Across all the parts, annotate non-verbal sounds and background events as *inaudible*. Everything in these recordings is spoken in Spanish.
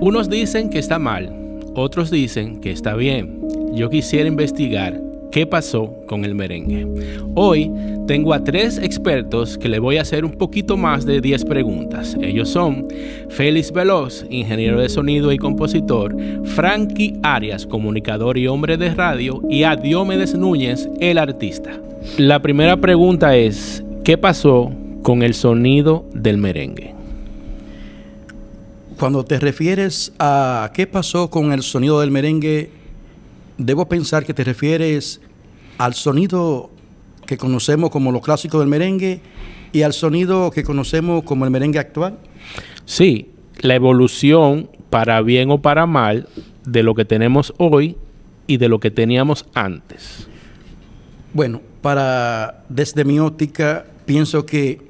Unos dicen que está mal, otros dicen que está bien. Yo quisiera investigar qué pasó con el merengue. Hoy tengo a tres expertos que le voy a hacer un poquito más de 10 preguntas. Ellos son Félix Veloz, ingeniero de sonido y compositor, Frankie Arias, comunicador y hombre de radio, y a Núñez, el artista. La primera pregunta es, ¿qué pasó con el sonido del merengue? Cuando te refieres a qué pasó con el sonido del merengue, debo pensar que te refieres al sonido que conocemos como lo clásico del merengue y al sonido que conocemos como el merengue actual. Sí, la evolución, para bien o para mal, de lo que tenemos hoy y de lo que teníamos antes. Bueno, para desde mi óptica pienso que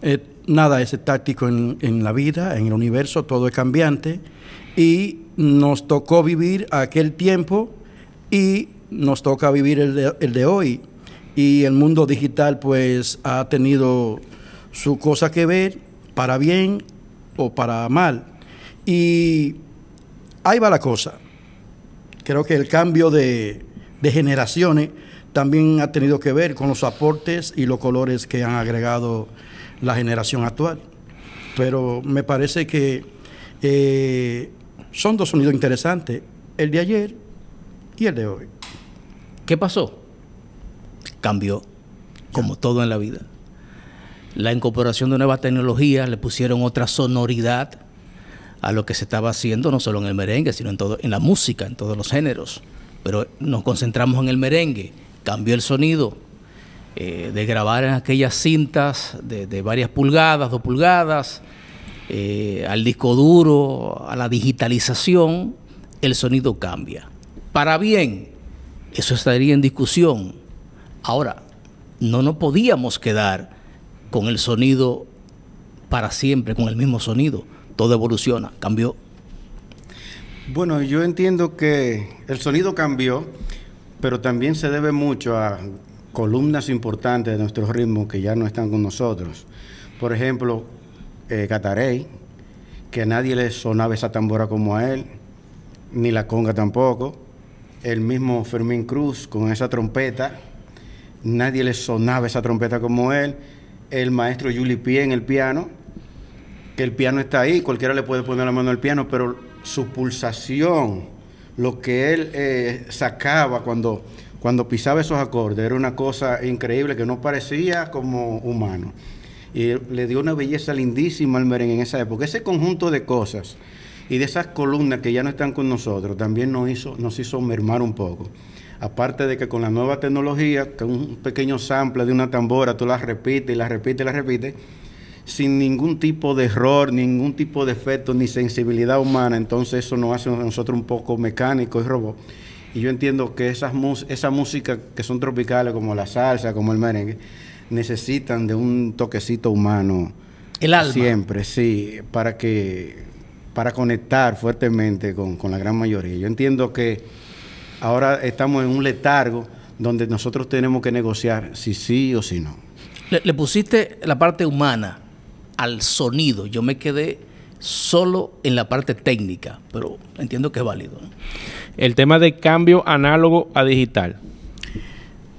eh, nada es táctico en, la vida, en el universo, todo es cambiante. Y nos tocó vivir aquel tiempo y nos toca vivir el de, hoy. Y el mundo digital pues ha tenido su cosa que ver, para bien o para mal. Y ahí va la cosa. Creo que el cambio de, de generaciones también ha tenido que ver con los aportes y los colores que han agregado la generación actual. Pero me parece que eh, son dos sonidos interesantes, el de ayer y el de hoy. ¿Qué pasó? Cambió, como todo en la vida. La incorporación de nuevas tecnologías le pusieron otra sonoridad a lo que se estaba haciendo, no solo en el merengue, sino en, todo, en la música, en todos los géneros. Pero nos concentramos en el merengue, cambió el sonido, eh, de grabar en aquellas cintas de, varias pulgadas, dos pulgadas, eh, al disco duro, a la digitalización, el sonido cambia. Para bien, eso estaría en discusión. Ahora, no nos podíamos quedar con el sonido para siempre, con el mismo sonido. Todo evoluciona, cambió. Bueno, yo entiendo que el sonido cambió, pero también se debe mucho a columnas importantes de nuestro ritmo que ya no están con nosotros. Por ejemplo, Cataré, eh, que a nadie le sonaba esa tambora como a él, ni la conga tampoco. El mismo Fermín Cruz con esa trompeta, nadie le sonaba esa trompeta como él. El maestro Julie Pie en el piano, que el piano está ahí, cualquiera le puede poner la mano al piano, pero su pulsación, lo que él eh, sacaba cuando cuando pisaba esos acordes, era una cosa increíble que no parecía como humano. Y le dio una belleza lindísima al merengue en esa época. Ese conjunto de cosas y de esas columnas que ya no están con nosotros también nos hizo, nos hizo mermar un poco. Aparte de que con la nueva tecnología, con un pequeño sample de una tambora, tú la repites y la repites y la repites, sin ningún tipo de error, ningún tipo de efecto, ni sensibilidad humana, entonces eso nos hace a nosotros un poco mecánicos y robots y yo entiendo que esas esa música que son tropicales, como la salsa, como el merengue, necesitan de un toquecito humano. El alma. Siempre, sí, para que para conectar fuertemente con, la gran mayoría. Yo entiendo que ahora estamos en un letargo donde nosotros tenemos que negociar si sí o si no. Le, pusiste la parte humana al sonido. Yo me quedé solo en la parte técnica, pero entiendo que es válido el tema de cambio análogo a digital.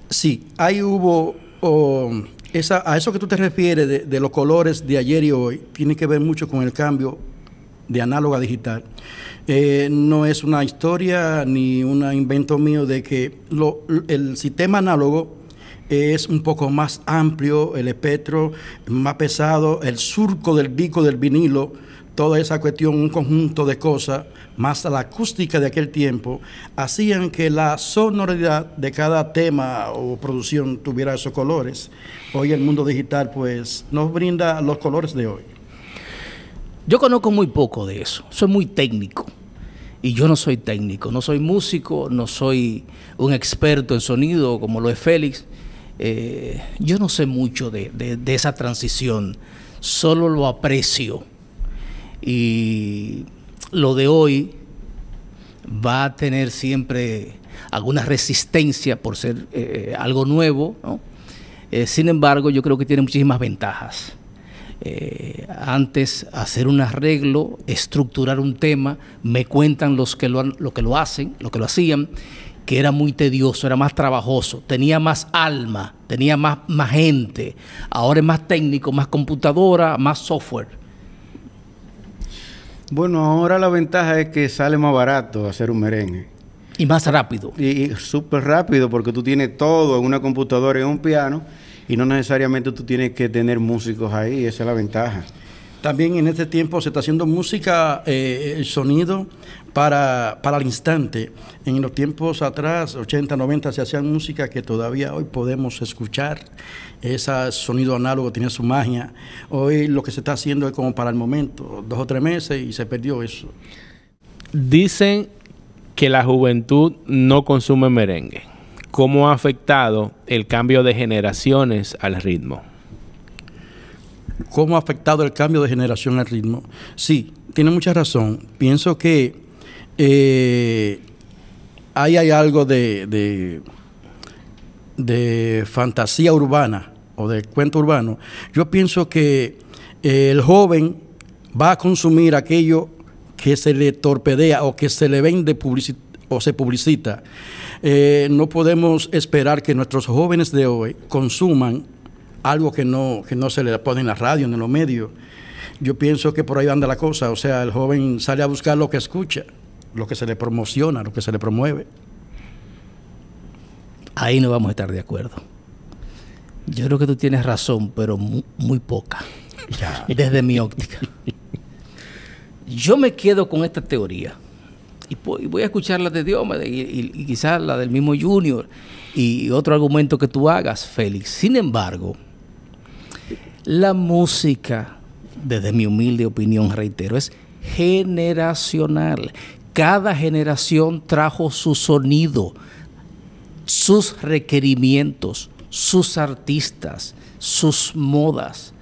Sí, ahí hubo oh, esa, a eso que tú te refieres de, los colores de ayer y hoy, tiene que ver mucho con el cambio de análogo a digital. Eh, no es una historia ni un invento mío de que el sistema análogo es un poco más amplio, el espectro más pesado, el surco del bico del vinilo toda esa cuestión, un conjunto de cosas, más la acústica de aquel tiempo, hacían que la sonoridad de cada tema o producción tuviera esos colores. Hoy el mundo digital pues nos brinda los colores de hoy. Yo conozco muy poco de eso, soy muy técnico. Y yo no soy técnico, no soy músico, no soy un experto en sonido como lo es Félix. Eh, yo no sé mucho de esa transición, solo lo aprecio y lo de hoy va a tener siempre alguna resistencia por ser eh, algo nuevo, eh, sin embargo yo creo que tiene muchísimas ventajas. Eh, antes hacer un arreglo, estructurar un tema, me cuentan los que lo, lo que lo hacen, lo que lo hacían, que era muy tedioso, era más trabajoso, tenía más alma, tenía más, más gente, ahora es más técnico, más computadora, más software. Bueno, ahora la ventaja es que sale más barato hacer un merengue. Y más rápido. Y, súper rápido porque tú tienes todo en una computadora y en un piano y no necesariamente tú tienes que tener músicos ahí, esa es la ventaja. También en este tiempo se está haciendo música, eh, el sonido para, para el instante. En los tiempos atrás, 80, 90, se hacían música que todavía hoy podemos escuchar. Ese sonido análogo tenía su magia. Hoy lo que se está haciendo es como para el momento, dos o tres meses y se perdió eso. Dicen que la juventud no consume merengue. ¿Cómo ha afectado el cambio de generaciones al ritmo? ¿Cómo ha afectado el cambio de generación al ritmo? Sí, tiene mucha razón. Pienso que eh, ahí hay algo de, fantasía urbana o de cuento urbano. Yo pienso que eh, el joven va a consumir aquello que se le torpedea o que se le vende o se publicita. Eh, no podemos esperar que nuestros jóvenes de hoy consuman algo que no, que no se le pone en la radio, en los medios. Yo pienso que por ahí anda la cosa, o sea, el joven sale a buscar lo que escucha lo que se le promociona, lo que se le promueve, ahí no vamos a estar de acuerdo. Yo creo que tú tienes razón, pero muy, poca, *laughs* ya. desde mi óptica. Yo me quedo con esta teoría y voy a escuchar la de Dioma y, y quizás la del mismo Junior y otro argumento que tú hagas, Félix. Sin embargo, la música, desde mi humilde opinión, reitero, es generacional. Cada generación trajo su sonido, sus requerimientos, sus artistas, sus modas.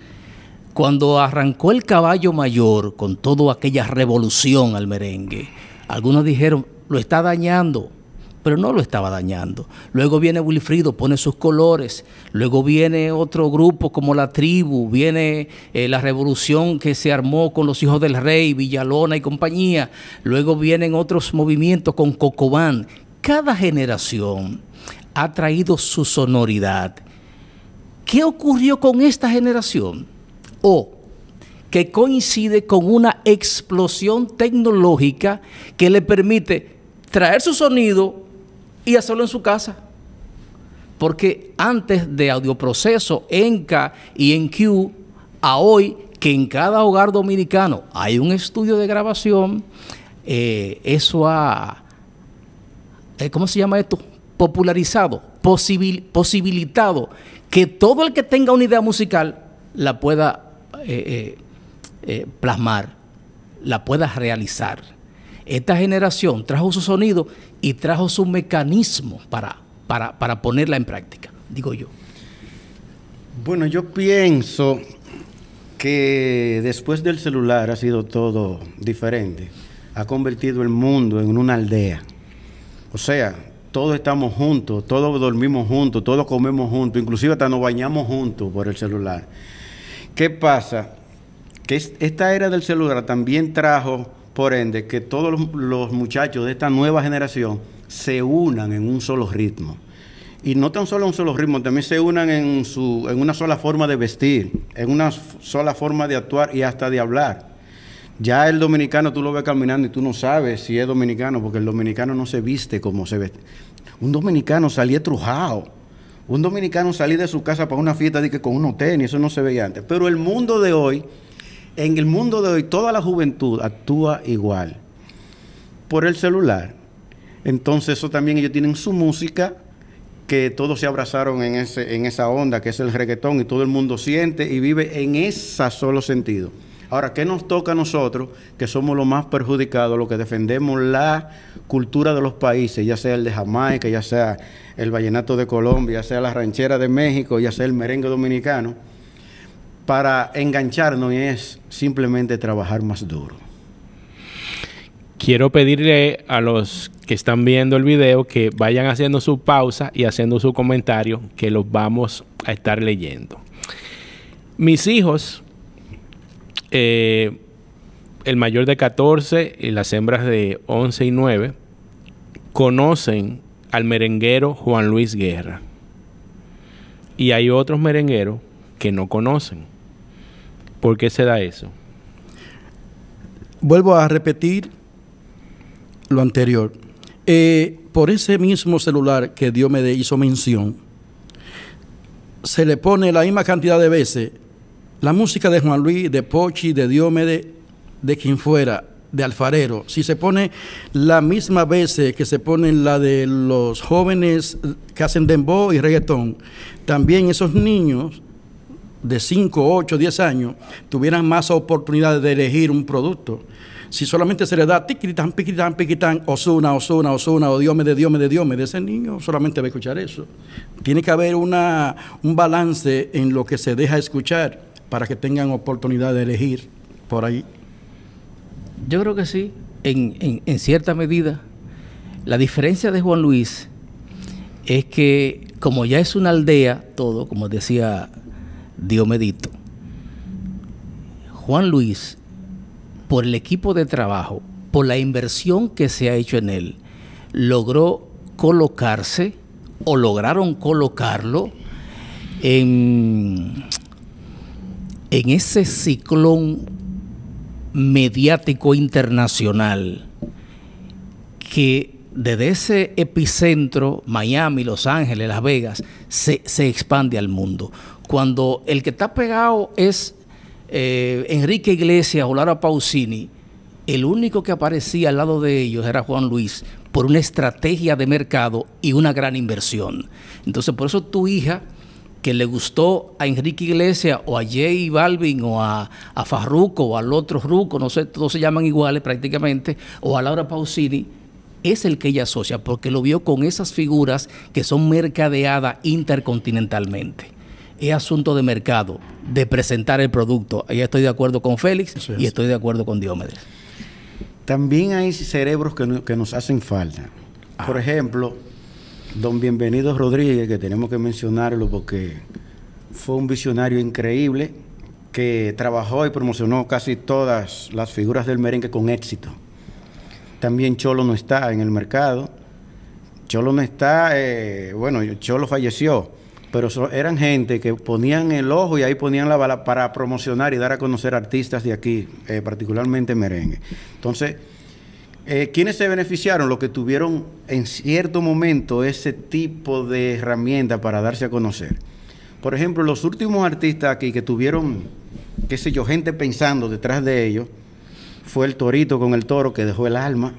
Cuando arrancó el caballo mayor con toda aquella revolución al merengue, algunos dijeron, lo está dañando, pero no lo estaba dañando. Luego viene Wilfrido, pone sus colores, luego viene otro grupo como la tribu, viene eh, la revolución que se armó con los hijos del rey, Villalona y compañía, luego vienen otros movimientos con Cocobán. Cada generación ha traído su sonoridad. ¿Qué ocurrió con esta generación? O que coincide con una explosión tecnológica que le permite traer su sonido y hacerlo en su casa. Porque antes de Audioproceso, K y en q, a hoy, que en cada hogar dominicano hay un estudio de grabación, eh, eso ha, eh, ¿cómo se llama esto? Popularizado, posibilitado que todo el que tenga una idea musical la pueda eh, plasmar, la pueda realizar. Esta generación trajo su sonido y trajo su mecanismo para, para, ponerla en práctica, digo yo. Bueno, yo pienso que después del celular ha sido todo diferente. Ha convertido el mundo en una aldea. O sea, todos estamos juntos, todos dormimos juntos, todos comemos juntos, inclusive hasta nos bañamos juntos por el celular. ¿Qué pasa? Que esta era del celular también trajo por ende, que todos los, muchachos de esta nueva generación se unan en un solo ritmo y no tan solo un solo ritmo, también se unan en, su, en una sola forma de vestir, en una sola forma de actuar y hasta de hablar. Ya el dominicano tú lo ves caminando y tú no sabes si es dominicano, porque el dominicano no se viste como se veste. Un dominicano salía trujado. Un dominicano salía de su casa para una fiesta de que con unos tenis, eso no se veía antes. Pero el mundo de hoy en el mundo de hoy toda la juventud actúa igual por el celular. Entonces eso también ellos tienen su música que todos se abrazaron en, ese, en esa onda que es el reggaetón y todo el mundo siente y vive en ese solo sentido. Ahora, ¿qué nos toca a nosotros, que somos los más perjudicados, los que defendemos la cultura de los países, ya sea el de Jamaica, ya sea el vallenato de Colombia, ya sea la ranchera de México, ya sea el merengue dominicano? para engancharnos es simplemente trabajar más duro. Quiero pedirle a los que están viendo el video que vayan haciendo su pausa y haciendo su comentario, que los vamos a estar leyendo. Mis hijos, eh, el mayor de 14 y las hembras de 11 y 9, conocen al merenguero Juan Luis Guerra. Y hay otros merengueros que no conocen. ¿Por qué será eso? Vuelvo a repetir lo anterior. Eh, por ese mismo celular que Diomede hizo mención, se le pone la misma cantidad de veces la música de Juan Luis, de Pochi, de Diomede, de quien fuera, de Alfarero. Si se pone la misma veces que se pone la de los jóvenes que hacen dembow y reggaetón, también esos niños de 5, 8, 10 años tuvieran más oportunidades de elegir un producto. Si solamente se le da tiquitán, piquitán, piquitán, Osuna, Osuna, Osuna, o de dios me de ese niño solamente va a escuchar eso. Tiene que haber una, un balance en lo que se deja escuchar para que tengan oportunidad de elegir por ahí. Yo creo que sí, en, en, en cierta medida. La diferencia de Juan Luis es que como ya es una aldea todo, como decía Diomedito, Juan Luis, por el equipo de trabajo, por la inversión que se ha hecho en él, logró colocarse o lograron colocarlo en, en ese ciclón mediático internacional que desde ese epicentro, Miami, Los Ángeles, Las Vegas, se, se expande al mundo cuando el que está pegado es eh, Enrique Iglesias o Laura Pausini, el único que aparecía al lado de ellos era Juan Luis por una estrategia de mercado y una gran inversión. Entonces, por eso tu hija que le gustó a Enrique Iglesias o a Jay Balvin o a, a Farruco o al otro Ruco, no sé, todos se llaman iguales prácticamente, o a Laura Pausini, es el que ella asocia porque lo vio con esas figuras que son mercadeadas intercontinentalmente es asunto de mercado, de presentar el producto. Ahí estoy de acuerdo con Félix y estoy de acuerdo con Diomedes. También hay cerebros que, nos hacen falta. Ah. Por ejemplo, don Bienvenido Rodríguez, que tenemos que mencionarlo porque fue un visionario increíble que trabajó y promocionó casi todas las figuras del merengue con éxito. También Cholo no está en el mercado. Cholo no está, eh, bueno, Cholo falleció, pero eran gente que ponían el ojo y ahí ponían la bala para promocionar y dar a conocer artistas de aquí, eh, particularmente merengue. Entonces, eh, ¿quiénes se beneficiaron? Los que tuvieron en cierto momento ese tipo de herramienta para darse a conocer. Por ejemplo, los últimos artistas aquí que tuvieron, qué sé yo, gente pensando detrás de ellos, fue el Torito con el Toro que dejó el alma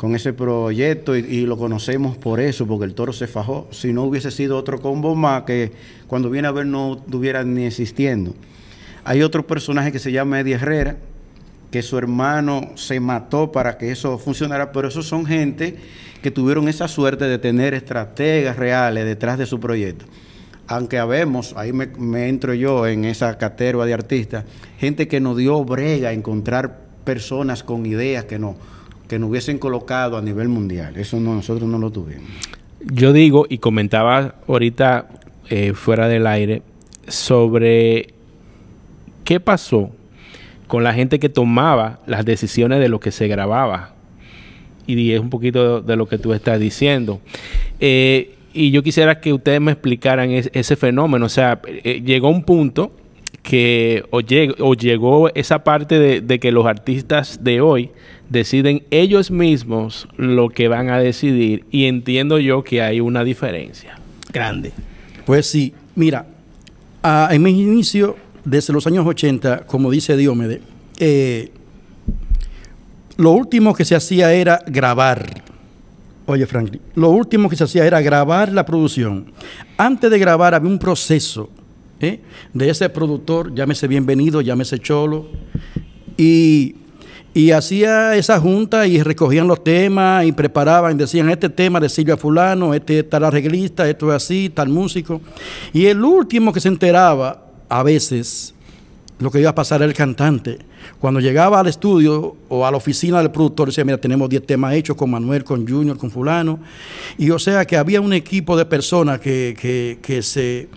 con ese proyecto y, lo conocemos por eso, porque el toro se fajó. Si no hubiese sido otro combo más que cuando viene a ver no estuviera ni existiendo. Hay otro personaje que se llama Eddie Herrera, que su hermano se mató para que eso funcionara, pero esos son gente que tuvieron esa suerte de tener estrategas reales detrás de su proyecto. Aunque habemos, ahí me, entro yo en esa caterva de artistas, gente que nos dio brega a encontrar personas con ideas que no que nos hubiesen colocado a nivel mundial. Eso nosotros no lo tuvimos. Yo digo, y comentaba ahorita eh, fuera del aire, sobre qué pasó con la gente que tomaba las decisiones de lo que se grababa. Y es un poquito de lo que tú estás diciendo. Eh, y yo quisiera que ustedes me explicaran ese fenómeno. O sea, eh, llegó un punto que o, o llegó esa parte de que los artistas de hoy deciden ellos mismos lo que van a decidir y entiendo yo que hay una diferencia. Grande. Pues sí, mira, en mi inicio, desde los años 80, como dice Diomede, eh, lo último que se hacía era grabar. Oye, Franklin, lo último que se hacía era grabar la producción. Antes de grabar había un proceso ¿eh? de ese productor, llámese bienvenido, llámese cholo, y y hacía esa junta y recogían los temas y preparaban, decían este tema de Silvia Fulano, este tal arreglista, esto es así, tal músico. Y el último que se enteraba a veces lo que iba a pasar era el cantante. Cuando llegaba al estudio o a la oficina del productor, decía, mira, tenemos 10 temas hechos con Manuel, con Junior, con fulano. Y o sea que había un equipo de personas que, que se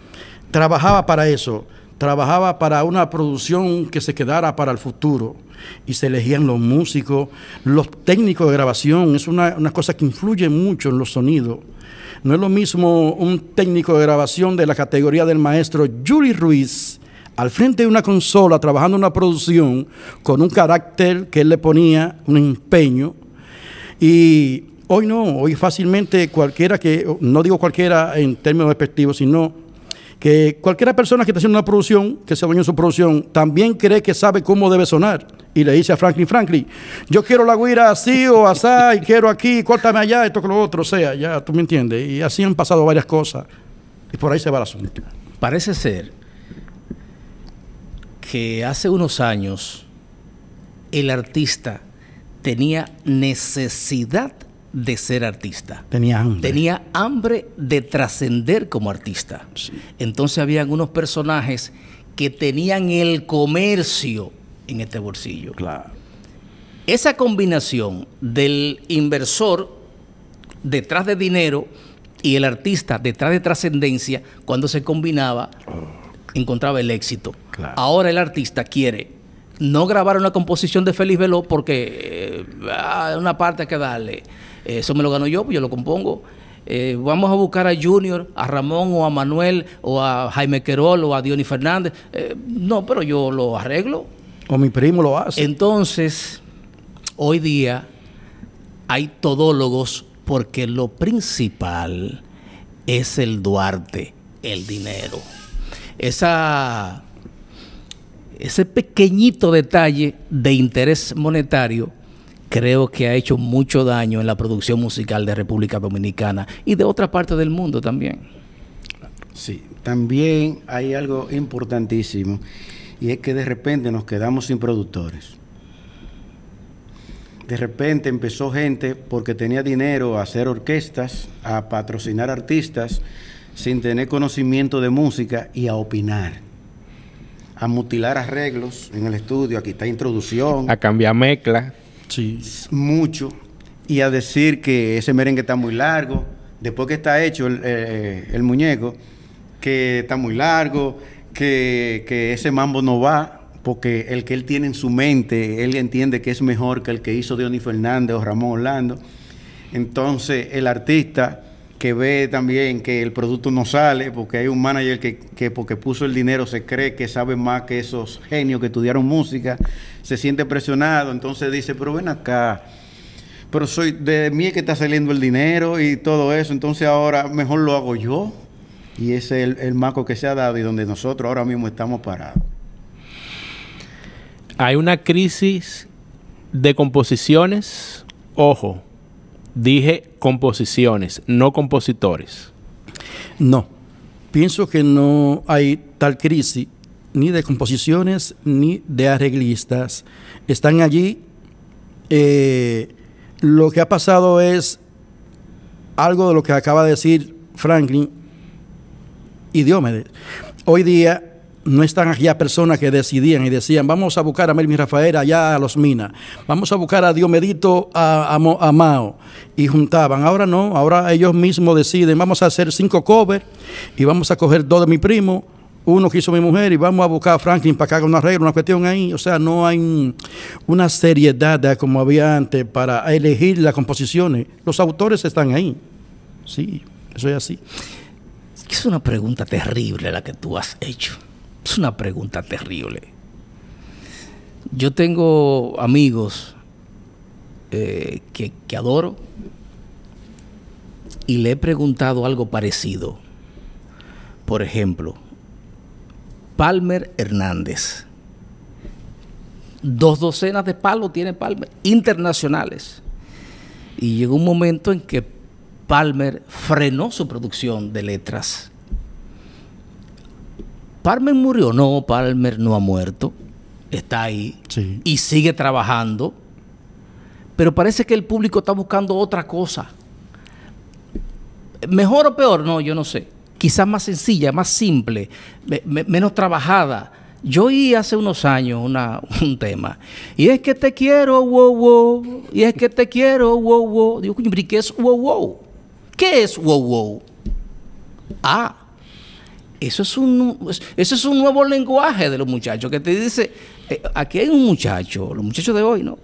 trabajaba para eso trabajaba para una producción que se quedara para el futuro y se elegían los músicos, los técnicos de grabación, es una, cosa que influye mucho en los sonidos. No es lo mismo un técnico de grabación de la categoría del maestro Julie Ruiz al frente de una consola trabajando una producción con un carácter que él le ponía, un empeño. Y hoy no, hoy fácilmente cualquiera que, no digo cualquiera en términos respectivos... sino que cualquiera persona que está haciendo una producción, que se dueño en su producción, también cree que sabe cómo debe sonar. Y le dice a Franklin, Franklin, yo quiero la guira así o asá, y quiero aquí, córtame allá, esto que lo otro, o sea, ya, tú me entiendes. Y así han pasado varias cosas. Y por ahí se va el asunto. Parece ser que hace unos años el artista tenía necesidad de ser artista. Tenía hambre. Tenía hambre de trascender como artista. Entonces habían unos personajes que tenían el comercio en este bolsillo. Claro. Esa combinación del inversor detrás de dinero y el artista detrás de trascendencia, cuando se combinaba, oh. encontraba el éxito. Ahora el artista quiere no grabar una composición de Félix Veloz... porque eh, ah, una parte que darle eh, eso me lo gano yo, pues yo lo compongo. Eh, vamos a buscar a Junior, a Ramón o a Manuel o a Jaime Querol o a Diony Fernández. Eh, no, pero yo lo arreglo. O mi primo lo hace. Entonces, hoy día hay todólogos porque lo principal es el Duarte, el dinero. Esa, ese pequeñito detalle de interés monetario creo que ha hecho mucho daño en la producción musical de República Dominicana y de otras partes del mundo también. Sí, también hay algo importantísimo y es que de repente nos quedamos sin productores. De repente empezó gente porque tenía dinero a hacer orquestas, a patrocinar artistas, sin tener conocimiento de música y a opinar. A mutilar arreglos en el estudio, a quitar introducción. A cambiar mezcla. Mucho. Y a decir que ese merengue está muy largo, después que está hecho eh, eh, el, muñeco, que está muy largo, que, que, ese mambo no va, porque el que él tiene en su mente, él entiende que es mejor que el que hizo Dionis Fernández o Ramón Orlando. Entonces, el artista que ve también que el producto no sale, porque hay un manager que, que, porque puso el dinero se cree que sabe más que esos genios que estudiaron música, se siente presionado, entonces dice, pero ven acá, pero soy de mí que está saliendo el dinero y todo eso, entonces ahora mejor lo hago yo. Y ese es el, el marco que se ha dado y donde nosotros ahora mismo estamos parados. Hay una crisis de composiciones, ojo, Dije composiciones, no compositores. No, pienso que no hay tal crisis ni de composiciones ni de arreglistas. Están allí. Eh, lo que ha pasado es algo de lo que acaba de decir Franklin y Hoy día no están allá personas que decidían y decían, vamos a buscar a Melvin Rafael allá a Los Minas, vamos a buscar a Diomedito a, a, Mao, y juntaban. Ahora no, ahora ellos mismos deciden, vamos a hacer cinco covers y vamos a coger dos de mi primo, uno que hizo mi mujer y vamos a buscar a Franklin para que haga un arreglo, una cuestión ahí. O sea, no hay una seriedad como había antes para elegir las composiciones. Los autores están ahí. Sí, eso es así. Es una pregunta terrible la que tú has hecho. Es una pregunta terrible. Yo tengo amigos eh, que, que adoro y le he preguntado algo parecido. Por ejemplo, Palmer Hernández. Dos docenas de palos tiene Palmer, internacionales. Y llegó un momento en que Palmer frenó su producción de letras Palmer murió. No, Palmer no ha muerto. Está ahí y sigue trabajando. Pero parece que el público está buscando otra cosa. ¿Mejor o peor? No, yo no sé. Quizás más sencilla, más simple, menos trabajada. Yo oí hace unos años *laughs* un tema. Y es que te quiero, wow, wow. Y es que te quiero, wow, wow. Digo, ¿qué es wow, wow? ¿Qué es wow, wow? Ah, eso es, un, eso es un nuevo lenguaje de los muchachos que te dice, eh, aquí hay un muchacho, los muchachos de hoy, ¿no?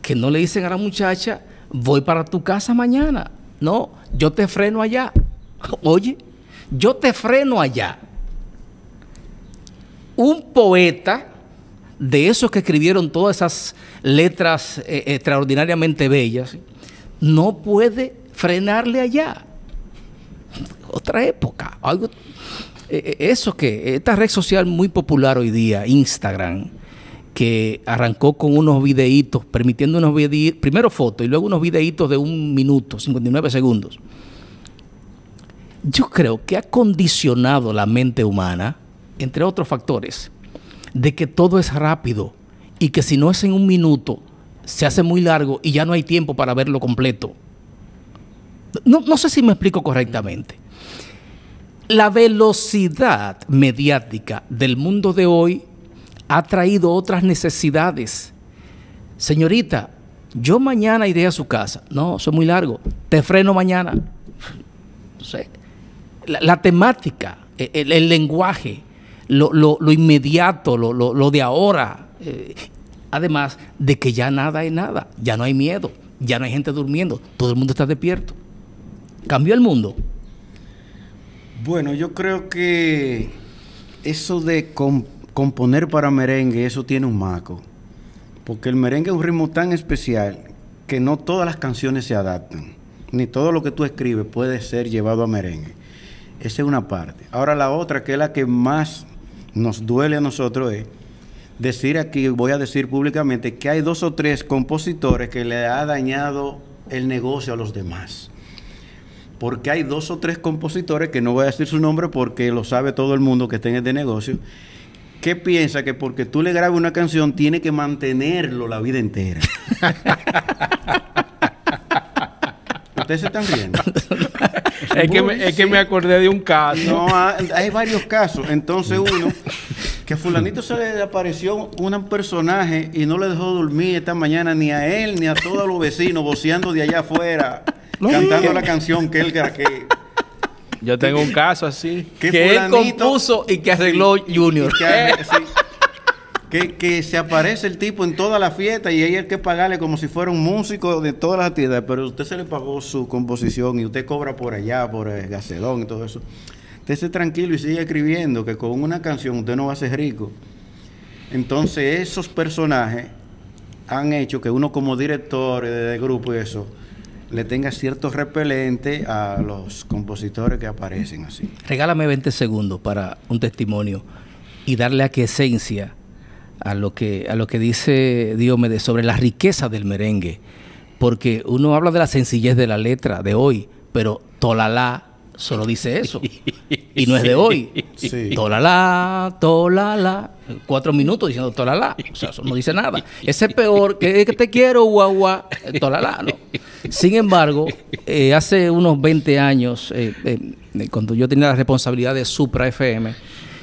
Que no le dicen a la muchacha, voy para tu casa mañana. No, yo te freno allá. *laughs* Oye, yo te freno allá. Un poeta de esos que escribieron todas esas letras eh, extraordinariamente bellas, no puede frenarle allá. Otra época. Algo, eh, eh, eso que, eh, esta red social muy popular hoy día, Instagram, que arrancó con unos videitos, permitiendo unos primero fotos y luego unos videitos de un minuto, 59 segundos. Yo creo que ha condicionado la mente humana, entre otros factores, de que todo es rápido y que si no es en un minuto, se hace muy largo y ya no hay tiempo para verlo completo. No, no sé si me explico correctamente. La velocidad mediática del mundo de hoy ha traído otras necesidades. Señorita, yo mañana iré a su casa. No, eso es muy largo. Te freno mañana. No sé. la, temática, e, el, lenguaje, lo, lo inmediato, lo, de ahora. Eh, además de que ya nada es nada, ya no hay miedo, ya no hay gente durmiendo, todo el mundo está despierto. Cambió el mundo. Bueno, yo creo que eso de componer para merengue, eso tiene un maco. Porque el merengue es un ritmo tan especial que no todas las canciones se adaptan. Ni todo lo que tú escribes puede ser llevado a merengue. Esa es una parte. Ahora la otra, que es la que más nos duele a nosotros, es decir aquí, voy a decir públicamente, que hay dos o tres compositores que le ha dañado el negocio a los demás porque hay dos o tres compositores, que no voy a decir su nombre porque lo sabe todo el mundo que está en este negocio, que piensa que porque tú le grabes una canción tiene que mantenerlo la vida entera. *laughs* Ustedes se están riendo. es, que me, acordé de un caso. No, ah, hay varios casos. Entonces uno, que fulanito se le apareció un personaje y no le dejó dormir esta mañana ni a él ni a todos los vecinos voceando de allá afuera cantando la canción que él que *laughs* yo tengo un caso así que, él compuso y que arregló Junior. *laughs* Que, se aparece el tipo en toda la fiesta y ella hay que pagarle como si fuera un músico de todas las actividades, pero usted se le pagó su composición y usted cobra por allá, por el y todo eso. Usted se tranquilo y sigue escribiendo que con una canción usted no va a ser rico. Entonces esos personajes han hecho que uno como director de grupo y eso, le tenga cierto repelente a los compositores que aparecen así. Regálame 20 segundos para un testimonio y darle esencia a lo que, a lo que dice Diomedes sobre la riqueza del merengue. Porque uno habla de la sencillez de la letra de hoy, pero Tolalá solo dice eso. *laughs* Y no es de hoy. Sí. Tolala, tolala. Cuatro minutos diciendo tolala. O sea, no dice nada. Ese es peor que, te quiero, guagua. Eh, tolala, no. Sin embargo, eh, hace unos 20 años, eh, cuando yo tenía la responsabilidad de Supra FM,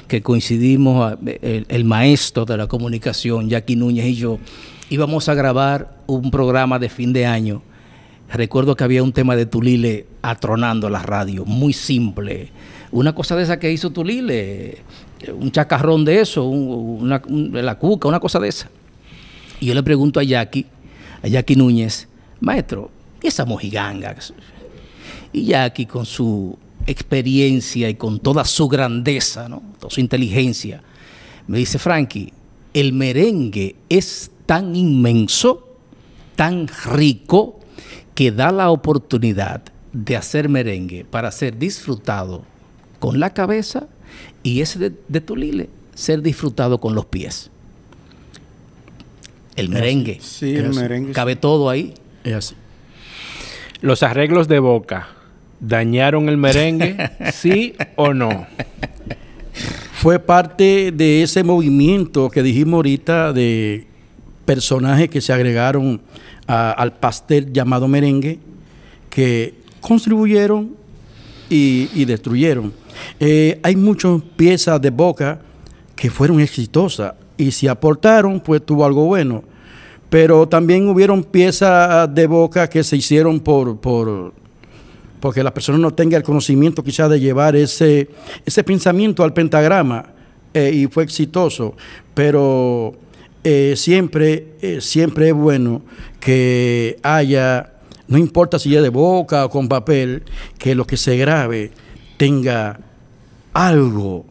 que coincidimos, el, maestro de la comunicación, Jackie Núñez y yo, íbamos a grabar un programa de fin de año. Recuerdo que había un tema de Tulile atronando la radio, muy simple una cosa de esa que hizo Tulile, un chacarrón de eso, una, la cuca, una cosa de esa. Y yo le pregunto a Jackie, a Jackie Núñez, maestro, ¿y esa mojiganga? Y Jackie con su experiencia y con toda su grandeza, ¿no? toda su inteligencia, me dice, Frankie, el merengue es tan inmenso, tan rico, que da la oportunidad de hacer merengue para ser disfrutado con la cabeza y ese de, Tulile ser disfrutado con los pies. El merengue. Sí, el merengue. Cabe todo ahí. Es así. Los arreglos de boca. ¿Dañaron el merengue? *laughs* ¿Sí o no? Fue parte de ese movimiento que dijimos ahorita de personajes que se agregaron al pastel llamado merengue que contribuyeron y destruyeron. Eh, hay muchas piezas de Boca que fueron exitosas y si aportaron, pues tuvo algo bueno. Pero también hubieron piezas de Boca que se hicieron por, por porque la persona no tenga el conocimiento quizás de llevar ese, ese pensamiento al pentagrama eh, y fue exitoso. Pero eh, siempre, siempre es bueno que haya, no importa si es de boca o con papel, que lo que se grabe tenga algo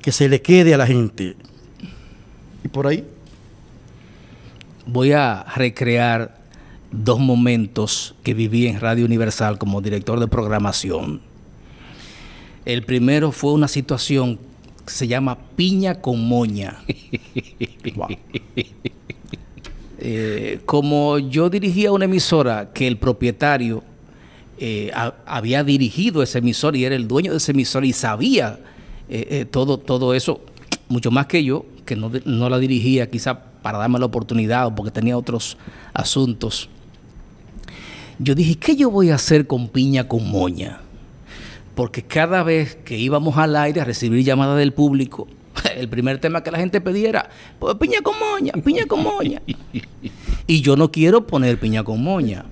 que se le quede a la gente. Y por ahí voy a recrear dos momentos que viví en Radio Universal como director de programación. El primero fue una situación que se llama piña con moña. *laughs* Eh, como yo dirigía una emisora que el propietario eh, había dirigido ese emisor y era el dueño de ese emisor y sabía eh, eh, todo, todo eso, mucho más que yo, que no, la dirigía quizá para darme la oportunidad o porque tenía otros asuntos. Yo dije, ¿qué yo voy a hacer con piña con moña? Porque cada vez que íbamos al aire a recibir llamadas del público, *laughs* el primer tema que la gente pediera, pues piña con moña, piña con moña. *laughs* y yo no quiero poner piña con moña.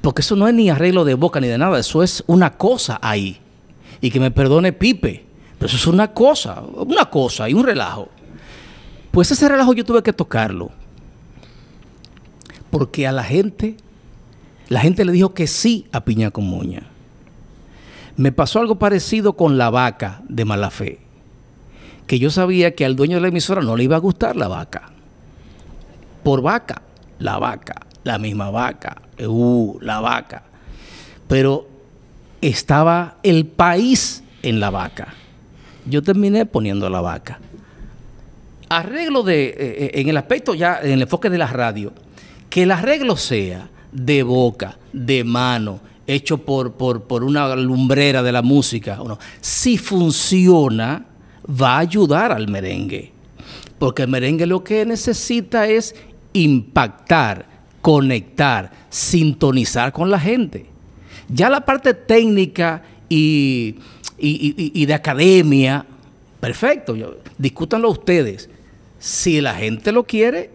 Porque eso no es ni arreglo de boca ni de nada, eso es una cosa ahí. Y que me perdone Pipe, pero eso es una cosa, una cosa y un relajo. Pues ese relajo yo tuve que tocarlo. Porque a la gente, la gente le dijo que sí a Piña con Me pasó algo parecido con la vaca de mala fe. Que yo sabía que al dueño de la emisora no le iba a gustar la vaca. Por vaca, la vaca la misma vaca, la vaca. Pero estaba el país en la vaca. Yo terminé poniendo la vaca. Arreglo de, eh, eh, en el aspecto ya, en el enfoque de la radio, que el arreglo sea de boca, de mano, hecho por, por, una lumbrera de la música. Si funciona, va a ayudar al merengue. Porque el merengue lo que necesita es impactar conectar, sintonizar con la gente. Ya la parte técnica y, de academia, perfecto, discútanlo ustedes. Si la gente lo quiere,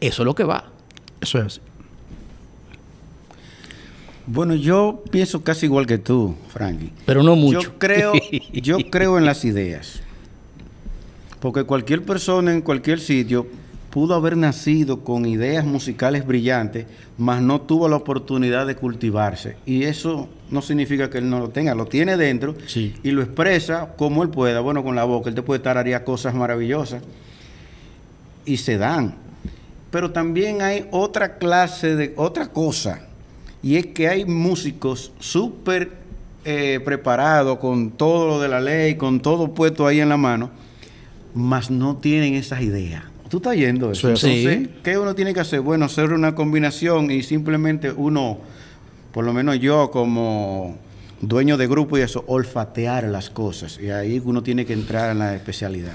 eso es lo que va. Eso es Bueno, yo pienso casi igual que tú, Frankie. Pero no mucho. Yo creo, *laughs* yo creo en las ideas. Porque cualquier persona en cualquier sitio pudo haber nacido con ideas musicales brillantes, mas no tuvo la oportunidad de cultivarse. Y eso no significa que él no lo tenga, lo tiene dentro y lo expresa como él pueda. Bueno, con la boca, él te puede haría cosas maravillosas y se dan. Pero también hay otra clase de otra cosa, y es que hay músicos súper eh, preparados con todo lo de la ley, con todo puesto ahí en la mano, mas no tienen esas ideas. Tú estás yendo eso. Sí. ¿qué uno tiene que hacer? Bueno, hacer una combinación y simplemente uno, por lo menos yo como dueño de grupo y eso, olfatear las cosas. Y ahí uno tiene que entrar en la especialidad.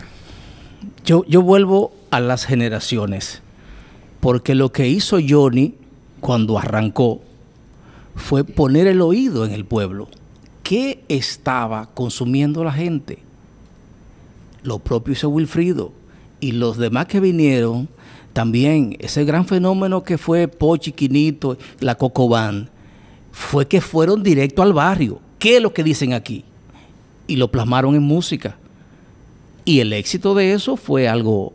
Yo, yo vuelvo a las generaciones, porque lo que hizo Johnny cuando arrancó fue poner el oído en el pueblo. ¿Qué estaba consumiendo la gente? Lo propio hizo Wilfrido y los demás que vinieron, también ese gran fenómeno que fue Pochi, Quinito, la Cocobán, fue que fueron directo al barrio. ¿Qué es lo que dicen aquí? Y lo plasmaron en música. Y el éxito de eso fue algo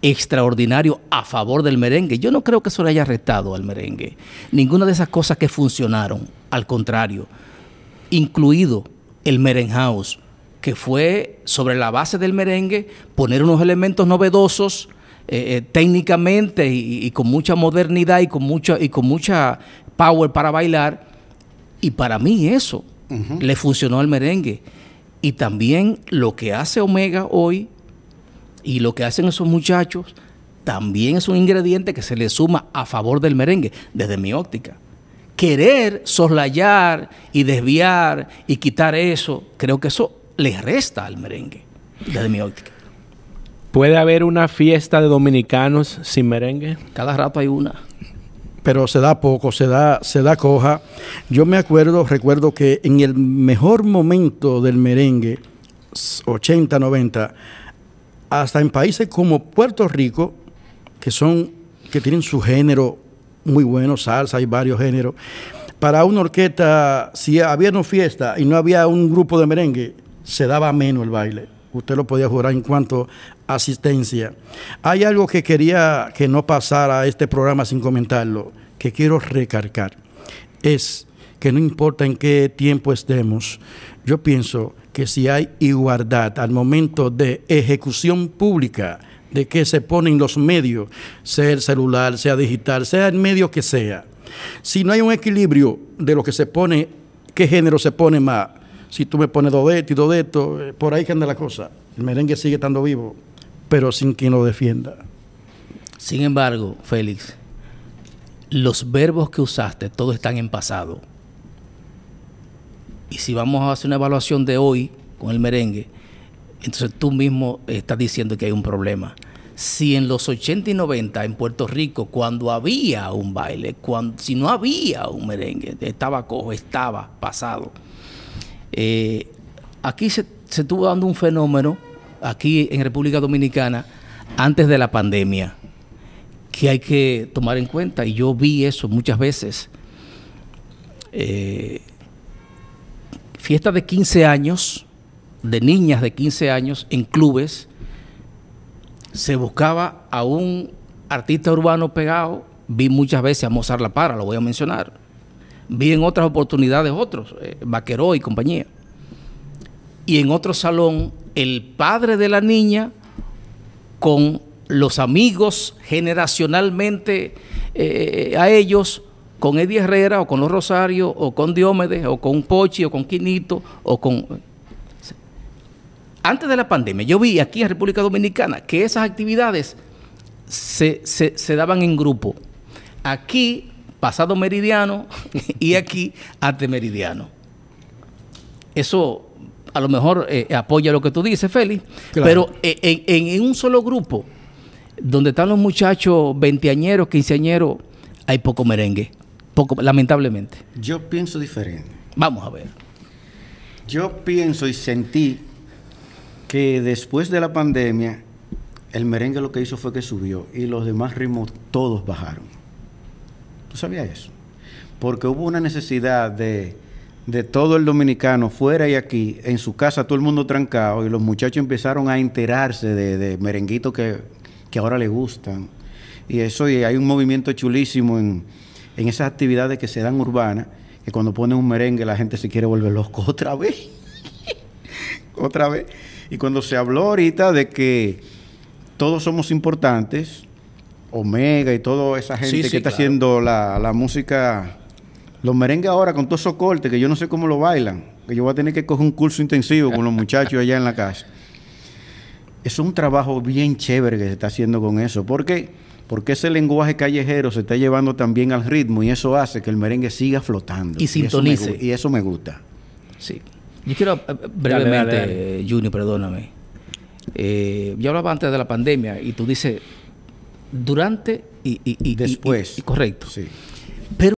extraordinario a favor del merengue. Yo no creo que eso le haya restado al merengue. Ninguna de esas cosas que funcionaron, al contrario, incluido el merenhouse, que fue sobre la base del merengue poner unos elementos novedosos eh, eh, técnicamente y, con mucha modernidad y con mucha, y con mucha power para bailar. Y para mí eso le funcionó al merengue. Y también lo que hace Omega hoy y lo que hacen esos muchachos también es un ingrediente que se le suma a favor del merengue, desde mi óptica. Querer soslayar y desviar y quitar eso, creo que eso le resta al merengue, desde mi óptica. ¿Puede haber una fiesta de dominicanos sin merengue? Cada rato hay una. Pero se da poco, se da, se da coja. Yo me acuerdo, recuerdo que en el mejor momento del merengue, 80, 90, hasta en países como Puerto Rico, que son, que tienen su género muy bueno, salsa, hay varios géneros. Para una orquesta, si había una fiesta y no había un grupo de merengue, se daba menos el baile. Usted lo podía jurar en cuanto a asistencia. Hay algo que quería que no pasara a este programa sin comentarlo, que quiero recargar. Es que no importa en qué tiempo estemos, yo pienso que si hay igualdad al momento de ejecución pública, de que se ponen los medios, sea el celular, sea digital, sea el medio que sea. Si no hay un equilibrio de lo que se pone, qué género se pone más, si tú me pones dos de esto y dos de eh, por ahí que anda la cosa. El merengue sigue estando vivo, pero sin quien lo defienda. Sin embargo, Félix, los verbos que usaste, todos están en pasado. Y si vamos a hacer una evaluación de hoy con el merengue, entonces tú mismo estás diciendo que hay un problema. Si en los 80 y 90 en Puerto Rico, cuando había un baile, cuando, si no había un merengue, estaba cojo, estaba pasado eh, aquí se, estuvo dando un fenómeno, aquí en República Dominicana, antes de la pandemia, que hay que tomar en cuenta. Y yo vi eso muchas veces. fiestas eh, fiesta de 15 años, de niñas de 15 años, en clubes, se buscaba a un artista urbano pegado. Vi muchas veces a Mozart La Para, lo voy a mencionar vi en otras oportunidades otros, eh, Vaqueró y compañía. Y en otro salón, el padre de la niña con los amigos generacionalmente eh, a ellos, con Eddie Herrera o con los Rosarios o con Diómedes o con Pochi o con Quinito o con... Antes de la pandemia, yo vi aquí en República Dominicana que esas actividades se, se daban en grupo. Aquí pasado meridiano *laughs* y aquí ante meridiano. Eso a lo mejor eh, eh, apoya lo que tú dices, Félix, pero eh, en, un solo grupo, donde están los muchachos veinteañeros, quinceañeros, hay poco merengue, poco, lamentablemente. Yo pienso diferente. Vamos a ver. Yo pienso y sentí que después de la pandemia, el merengue lo que hizo fue que subió y los demás ritmos todos bajaron. ¿Tú sabías eso? Porque hubo una necesidad de, todo el dominicano fuera y aquí, en su casa todo el mundo trancado y los muchachos empezaron a enterarse de, merenguitos que, ahora les gustan. Y eso, y hay un movimiento chulísimo en, en esas actividades que se dan urbanas, que cuando ponen un merengue la gente se quiere volver loco *laughs* otra vez. otra vez. Y cuando se habló ahorita de que todos somos importantes, Omega y toda esa gente que está haciendo la, música, los merengues ahora con todos esos cortes, que yo no sé cómo lo bailan, que yo voy a tener que coger un curso intensivo con los *laughs* muchachos allá en la casa. Es un trabajo bien chévere que se está haciendo con eso. ¿Por qué? Porque ese lenguaje callejero se está llevando también al ritmo y eso hace que el merengue siga flotando. Y sintonice. y eso me, gusta. Sí. Yo quiero eh, eh, brevemente, Junior, perdóname. Eh, yo hablaba antes de la pandemia y tú dices, durante y, después. Y, correcto. Sí. Pero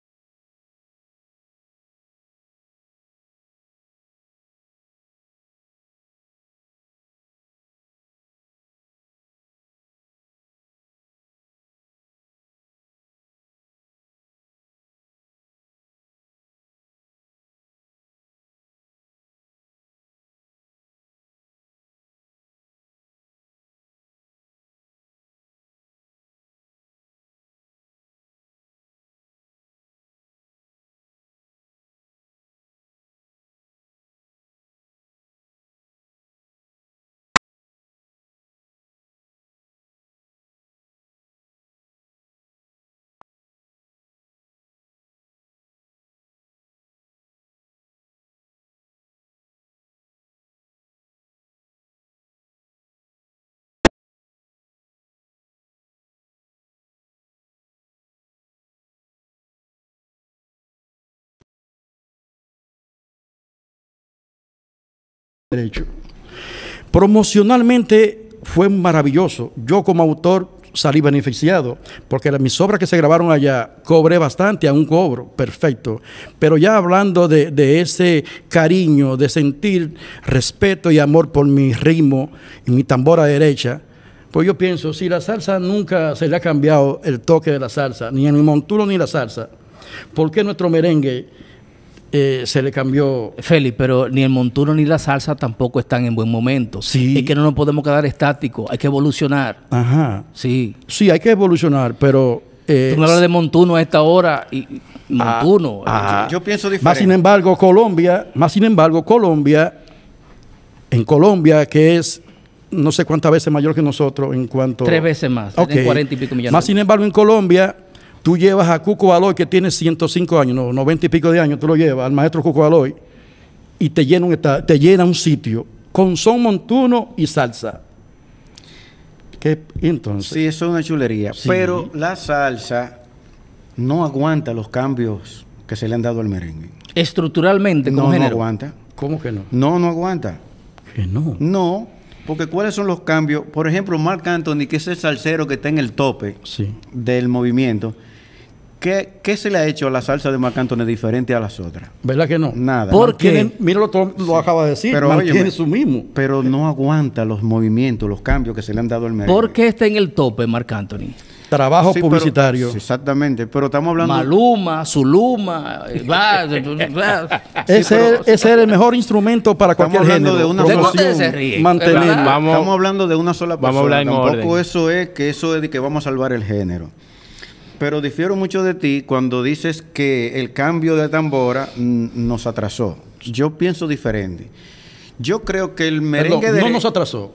hecho. Promocionalmente fue maravilloso. Yo como autor salí beneficiado, porque mis obras que se grabaron allá cobré bastante, a un cobro, perfecto. Pero ya hablando de, ese cariño, de sentir respeto y amor por mi ritmo y mi tambora derecha, pues yo pienso, si la salsa nunca se le ha cambiado el toque de la salsa, ni en el monturo ni la salsa, ¿por qué nuestro merengue? Eh, se le cambió. Félix, pero ni el montuno ni la salsa tampoco están en buen momento. Sí. Es que no nos podemos quedar estáticos, hay que evolucionar. Ajá. Sí. Sí, hay que evolucionar, pero eh, Tú hablas de Montuno a esta hora y ah, Montuno. Ah. Eh, yo, pienso diferente. Más sin embargo, Colombia, más sin embargo, Colombia, en Colombia, que es no sé cuántas veces mayor que nosotros en cuanto. Tres veces más, En cuarenta y pico millones. Más sin embargo, en Colombia, Tú llevas a Cuco Baloy... que tiene 105 años, no, 90 y pico de años, tú lo llevas al maestro Cuco Baloy... y te llena un, te llena un sitio con son montuno y salsa. ¿Qué, entonces? Sí, eso es una chulería. Pero la salsa no aguanta los cambios que se le han dado al merengue. Estructuralmente, como no, No aguanta. ¿Cómo que no? No, no aguanta. ¿Que no? No, porque ¿cuáles son los cambios? Por ejemplo, Marc Anthony, que es el salsero que está en el tope del movimiento, ¿Qué, se le ha hecho a la salsa de Marc Anthony diferente a las otras? ¿Verdad que no? Nada. Porque, mira lo, lo acaba de decir, pero su mismo. Pero no aguanta los movimientos, los cambios que se le han dado al medio. ¿Por qué está en el tope, Marc Anthony? Trabajo publicitario. exactamente, pero estamos hablando. Maluma, Zuluma. Bla, eh, *laughs* eh, ese, era el mejor instrumento para cualquier género. De una se Mantener. Vamos, estamos hablando de una sola persona. Vamos a Tampoco eso es que eso es de que vamos a salvar el género. Pero difiero mucho de ti cuando dices que el cambio de tambora nos atrasó. Yo pienso diferente. Yo creo que el merengue de... No nos atrasó.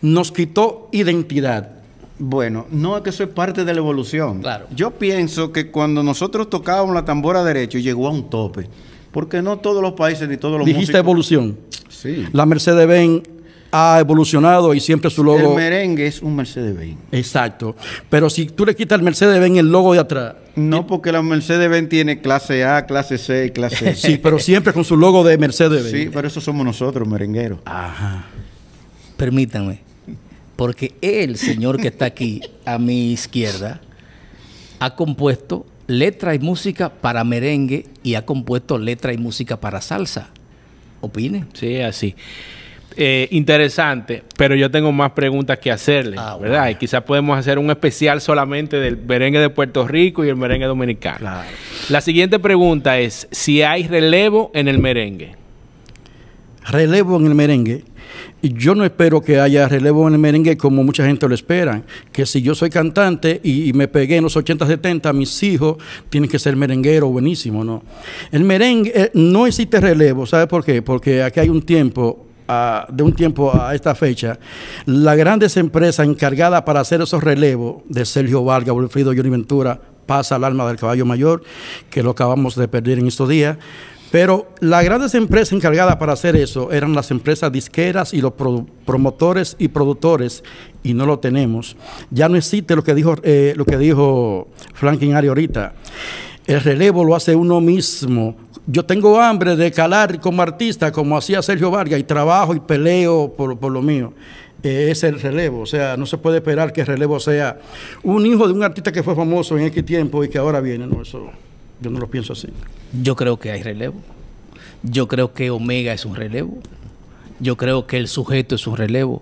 Nos quitó identidad. Bueno, no es que eso es parte de la evolución. Claro. Yo pienso que cuando nosotros tocábamos la tambora derecho llegó a un tope. Porque no todos los países ni todos los Dijiste evolución. Sí. La Mercedes-Benz ha evolucionado y siempre su logo. El merengue es un Mercedes-Benz. Exacto. Pero si tú le quitas el Mercedes-Benz el logo de atrás. No, porque la Mercedes-Benz tiene clase A, clase C y clase E. *laughs* sí, pero siempre con su logo de Mercedes-Benz. Sí, pero eso somos nosotros, merengueros. Ajá. Permítanme. Porque el señor que está aquí a mi izquierda ha compuesto letra y música para merengue y ha compuesto letra y música para salsa. ¿Opine? Sí, así. Eh, interesante, pero yo tengo más preguntas que hacerle, ah, ¿verdad? Y quizás podemos hacer un especial solamente del merengue de Puerto Rico y el merengue dominicano. La siguiente pregunta es si hay relevo en el merengue. Relevo en el merengue. Yo no espero que haya relevo en el merengue como mucha gente lo espera. Que si yo soy cantante y, me pegué en los 80, 70, mis hijos tienen que ser merengueros buenísimos, ¿no? El merengue eh, no existe relevo, ¿sabes por qué? Porque aquí hay un tiempo de un tiempo a esta fecha, las grandes empresas encargadas para hacer esos relevos de Sergio Vargas, Wilfrido Yuri Ventura, pasa al alma del caballo mayor, que lo acabamos de perder en estos días. Pero las grandes empresas encargadas para hacer eso eran las empresas disqueras y los promotores y productores, y no lo tenemos. Ya no existe lo que dijo, eh, lo que dijo Franklin Ari ahorita. El relevo lo hace uno mismo yo tengo hambre de calar como artista, como hacía Sergio Vargas, y trabajo y peleo por, lo mío. Eh, es el relevo, o sea, no se puede esperar que el relevo sea un hijo de un artista que fue famoso en X tiempo y que ahora viene, no, eso yo no lo pienso así. Yo creo que hay relevo. Yo creo que Omega es un relevo. Yo creo que el sujeto es un relevo.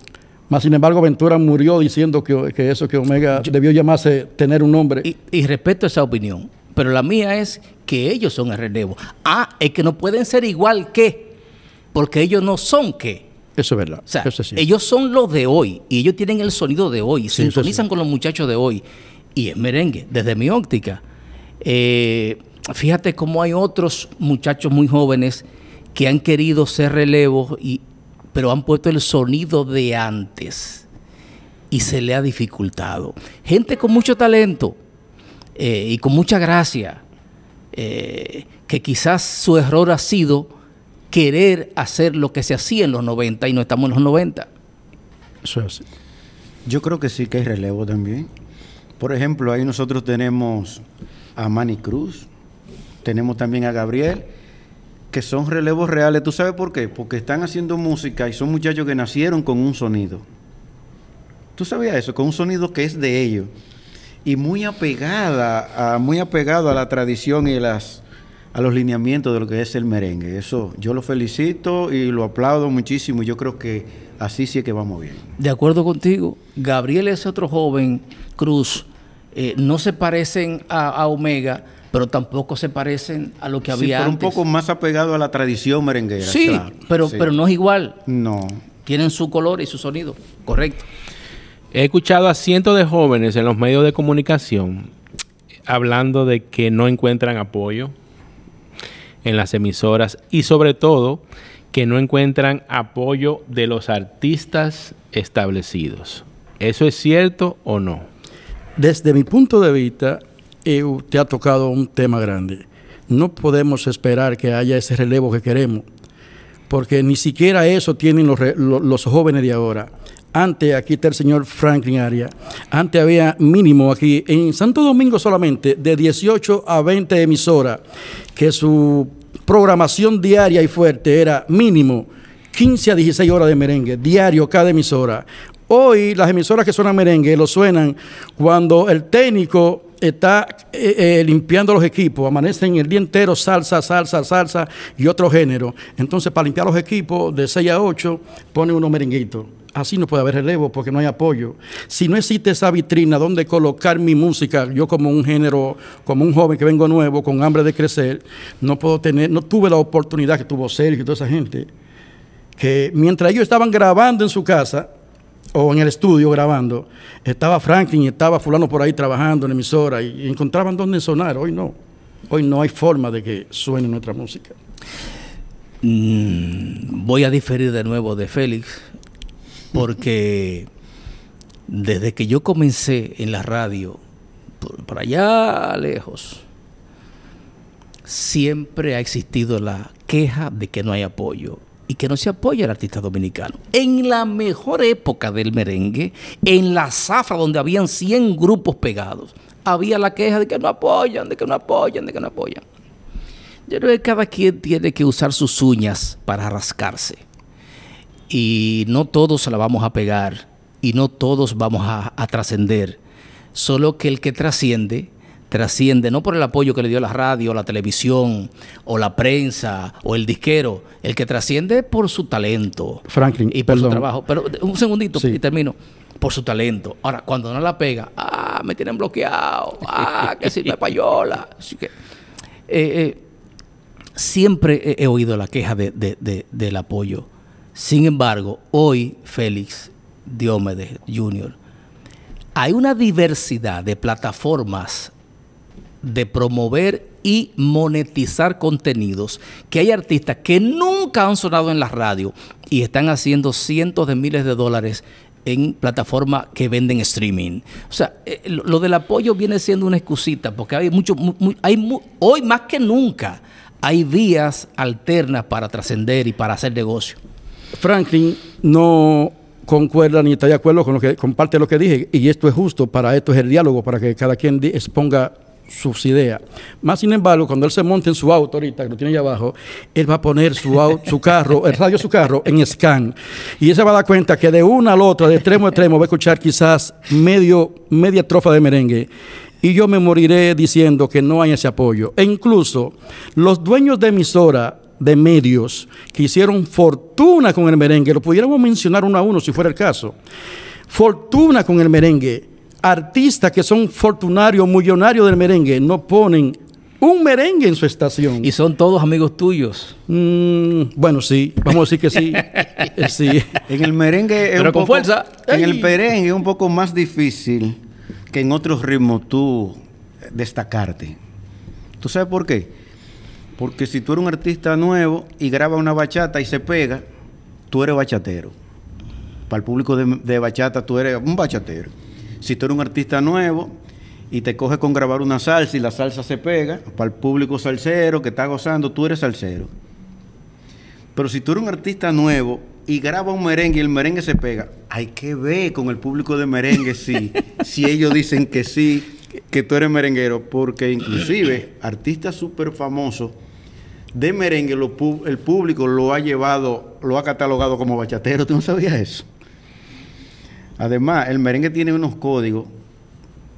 Más sin embargo, Ventura murió diciendo que, eso que Omega debió llamarse tener un nombre. y respeto esa opinión, pero la mía es que ellos son el relevo. Ah, es que no pueden ser igual que, porque ellos no son que. Eso es verdad. ellos son los de hoy y ellos tienen el sonido de hoy, se sintonizan con los muchachos de hoy. Y es merengue, desde mi óptica. Eh, fíjate cómo hay otros muchachos muy jóvenes que han querido ser relevos, y, pero han puesto el sonido de antes y se le ha dificultado. Gente con mucho talento eh, y con mucha gracia, eh, que quizás su error ha sido querer hacer lo que se hacía en los 90 y no estamos en los 90. Eso Yo creo que sí que hay relevo también. Por ejemplo, ahí nosotros tenemos a Manny Cruz, tenemos también a Gabriel, que son relevos reales. ¿Tú sabes por qué? Porque están haciendo música y son muchachos que nacieron con un sonido. ¿Tú sabías eso? Con un sonido que es de ellos y muy apegada a, muy apegado a la tradición y las a los lineamientos de lo que es el merengue. Eso yo lo felicito y lo aplaudo muchísimo. Yo creo que así sí que vamos bien. De acuerdo contigo, Gabriel es otro joven, Cruz, eh, no se parecen a, Omega, pero tampoco se parecen a lo que había sí, pero un poco más apegado a la tradición merenguera. pero, sí. pero no es igual. No. Tienen su color y su sonido, correcto. He escuchado a cientos de jóvenes en los medios de comunicación hablando de que no encuentran apoyo en las emisoras y sobre todo que no encuentran apoyo de los artistas establecidos. ¿Eso es cierto o no? Desde mi punto de vista, eh, te ha tocado un tema grande. No podemos esperar que haya ese relevo que queremos, porque ni siquiera eso tienen los jóvenes de ahora antes aquí está el señor Franklin Aria. Antes había mínimo aquí en Santo Domingo solamente de 18 a 20 emisoras, que su programación diaria y fuerte era mínimo 15 a 16 horas de merengue, diario cada emisora. Hoy las emisoras que suenan merengue lo suenan cuando el técnico está eh, eh, limpiando los equipos, amanecen el día entero salsa, salsa, salsa y otro género. Entonces para limpiar los equipos de 6 a 8 pone unos merenguitos. Así no puede haber relevo porque no hay apoyo. Si no existe esa vitrina donde colocar mi música, yo como un género, como un joven que vengo nuevo, con hambre de crecer, no puedo tener, no tuve la oportunidad que tuvo Sergio y toda esa gente, que mientras ellos estaban grabando en su casa o en el estudio grabando, estaba Franklin y estaba fulano por ahí trabajando en emisora y encontraban dónde sonar. Hoy no. Hoy no hay forma de que suene nuestra música. Mm, voy a diferir de nuevo de Félix porque desde que yo comencé en la radio, por, allá lejos, siempre ha existido la queja de que no hay apoyo y que no se apoya al artista dominicano. En la mejor época del merengue, en la zafra donde habían 100 grupos pegados, había la queja de que no apoyan, de que no apoyan, de que no apoyan. Yo creo que cada quien tiene que usar sus uñas para rascarse y no todos la vamos a pegar y no todos vamos a, trascender, solo que el que trasciende, trasciende no por el apoyo que le dio la radio, la televisión, o la prensa, o el disquero, el que trasciende por su talento. Franklin. Y por perdón. su trabajo. Pero un segundito y termino. Por su talento. Ahora, cuando no la pega, ah, me tienen bloqueado, ah, que si me payola. Eh, eh, siempre he, oído la queja del apoyo sin embargo, hoy Félix Diomedes Jr., hay una diversidad de plataformas de promover y monetizar contenidos, que hay artistas que nunca han sonado en la radio y están haciendo cientos de miles de dólares en plataformas que venden streaming. O sea, eh, lo del apoyo viene siendo una excusita, porque hay mucho, hay hoy más que nunca hay vías alternas para trascender y para hacer negocio. Franklin no concuerda ni está de acuerdo con lo que comparte lo que dije, y esto es justo, para esto es el diálogo, para que cada quien exponga sus ideas. Más sin embargo, cuando él se monte en su auto ahorita, que lo tiene allá abajo, él va a poner su, auto, su carro, el radio de su carro, en scan. Y él se va a dar cuenta que de una al otro otra, de extremo a extremo, va a escuchar quizás medio, media trofa de merengue. Y yo me moriré diciendo que no hay ese apoyo. E incluso los dueños de emisora de medios que hicieron fortuna con el merengue, lo pudiéramos mencionar uno a uno si fuera el caso, fortuna con el merengue, artistas que son fortunarios, millonarios del merengue, no ponen un merengue en su estación. Y son todos amigos tuyos. Mm, bueno, sí, vamos a decir que sí. *laughs* En el merengue es poco, En el perengue es un poco más difícil que en otros ritmos tú destacarte. ¿Tú sabes por qué? Porque si tú eres un artista nuevo y graba una bachata y se pega, tú eres bachatero. Para el público de, bachata, tú eres un bachatero. Si tú eres un artista nuevo y te coge con grabar una salsa y la salsa se pega, para el público salsero que está gozando, tú eres salsero. Pero si tú eres un artista nuevo y graba un merengue y el merengue se pega, hay que ver con el público de merengue si, *laughs* si ellos dicen que sí, que tú eres merenguero, porque inclusive artistas súper famosos de merengue el público lo ha llevado, lo ha catalogado como bachatero. ¿Tú no sabías eso? Además, el merengue tiene unos códigos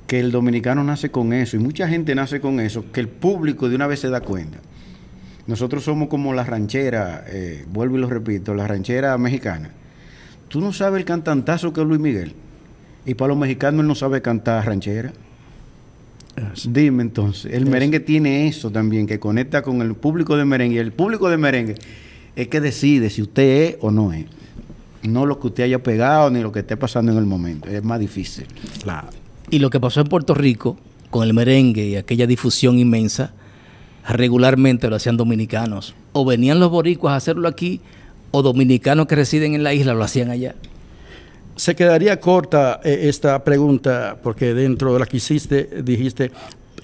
que el dominicano nace con eso y mucha gente nace con eso, que el público de una vez se da cuenta. Nosotros somos como la ranchera, eh, vuelvo y lo repito, la ranchera mexicana. Tú no sabes el cantantazo que es Luis Miguel. Y para los mexicanos él no sabe cantar ranchera. Dime entonces, el merengue tiene eso también, que conecta con el público de merengue. El público de merengue es que decide si usted es o no es. No lo que usted haya pegado ni lo que esté pasando en el momento. Es más difícil. Claro. Y lo que pasó en Puerto Rico con el merengue y aquella difusión inmensa, regularmente lo hacían dominicanos. O venían los boricuas a hacerlo aquí, o dominicanos que residen en la isla lo hacían allá se quedaría corta eh, esta pregunta, porque dentro de la que hiciste, dijiste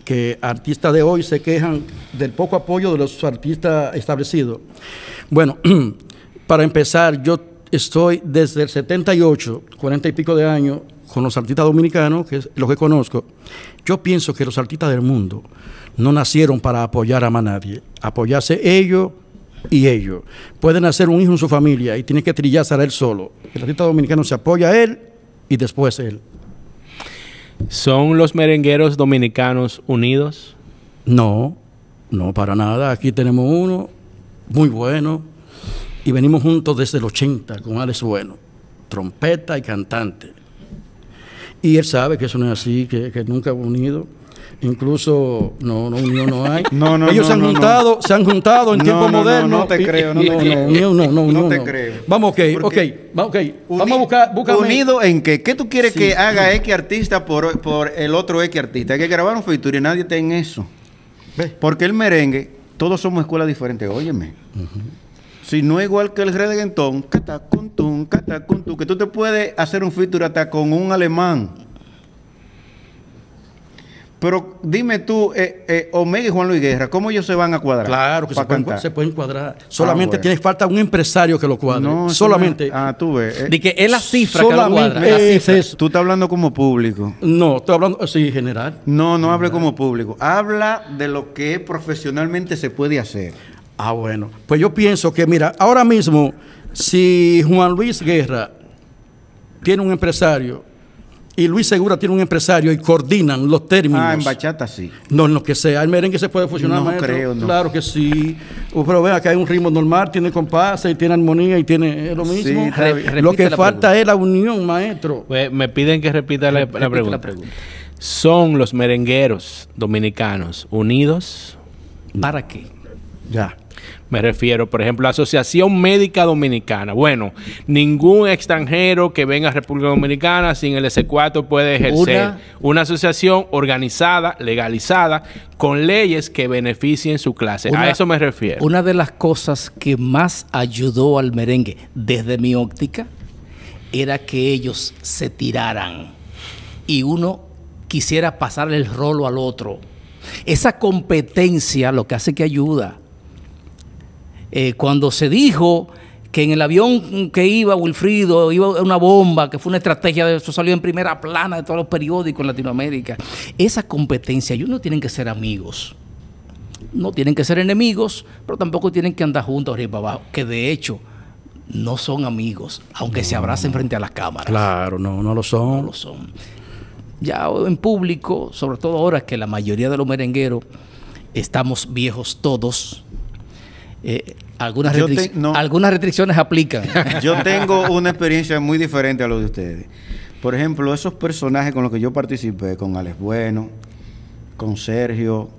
que artistas de hoy se quejan del poco apoyo de los artistas establecidos. Bueno, *clears throat* para empezar, yo estoy desde el 78, 40 y pico de años, con los artistas dominicanos, que es lo que conozco, yo pienso que los artistas del mundo no nacieron para apoyar a más nadie. Apoyarse ellos y ellos. Pueden hacer un hijo en su familia y tiene que trillazar a él solo. El artista dominicano se apoya a él y después él. ¿Son los merengueros dominicanos unidos? No, no, para nada. Aquí tenemos uno muy bueno y venimos juntos desde el 80 con Alex Bueno, trompeta y cantante. Y él sabe que eso no es así, que nunca ha unido. Incluso, no, no, no hay. *laughs* Ellos se han juntado, se han juntado en tiempo moderno. No, te creo, no, no, no, no, no, te creo. Vamos, ok, ok, Vamos a buscar, búscame. Unido en qué? ¿Qué tú quieres que haga X artista por, por el otro X artista? Hay que grabar un feature y nadie está en eso. Porque el merengue, todos somos escuelas diferentes, óyeme. Si no es igual que el reggaetón, que tú te puedes hacer un feature hasta con un alemán. Pero dime tú, eh, eh, Omega y Juan Luis Guerra, ¿cómo ellos se van a cuadrar? Claro que se pueden, cuadrar. Ah, solamente tiene falta un empresario que lo cuadre. No, solamente. Ah, tú ves. Eh. de que es la cifra que lo cuadra. Es Tú estás hablando como público. No, estoy hablando, en eh, general. No, no hable como público. Habla de lo que profesionalmente se puede hacer. Ah, bueno. Pues yo pienso que, mira, ahora mismo, si Juan Luis Guerra tiene un empresario y Luis Segura tiene un empresario y coordinan los términos. Ah, en bachata sí. No, en lo que sea. El merengue se puede fusionar, No creo, no. Claro que sí. Uh, pero vea que hay un ritmo normal, tiene y tiene armonía y tiene lo mismo. lo que falta es la unión, maestro. Pues, me piden que repita la, pregunta. ¿Son los merengueros dominicanos unidos para qué? Ya. Me refiero, por ejemplo, la Asociación Médica Dominicana. Bueno, ningún extranjero que venga a República Dominicana sin el S4 puede ejercer una, asociación organizada, legalizada, con leyes que beneficien su clase. a eso me refiero. Una de las cosas que más ayudó al merengue, desde mi óptica, era que ellos se tiraran y uno quisiera pasarle el rolo al otro. Esa competencia lo que hace que ayuda. Eh, cuando se dijo que en el avión que iba Wilfrido iba una bomba, que fue una estrategia, de eso salió en primera plana de todos los periódicos en Latinoamérica. Esa competencia, ellos no tienen que ser amigos, no tienen que ser enemigos, pero tampoco tienen que andar juntos arriba abajo, que de hecho no son amigos, aunque se abracen frente a las cámaras. Claro, no, no lo son. No lo son. Ya en público, sobre todo ahora que la mayoría de los merengueros estamos viejos todos, eh, algunas, algunas restricciones aplican. *laughs* Yo tengo *laughs* una experiencia muy diferente a lo de ustedes. Por ejemplo, esos personajes con los que yo participé, con Alex Bueno, con Sergio,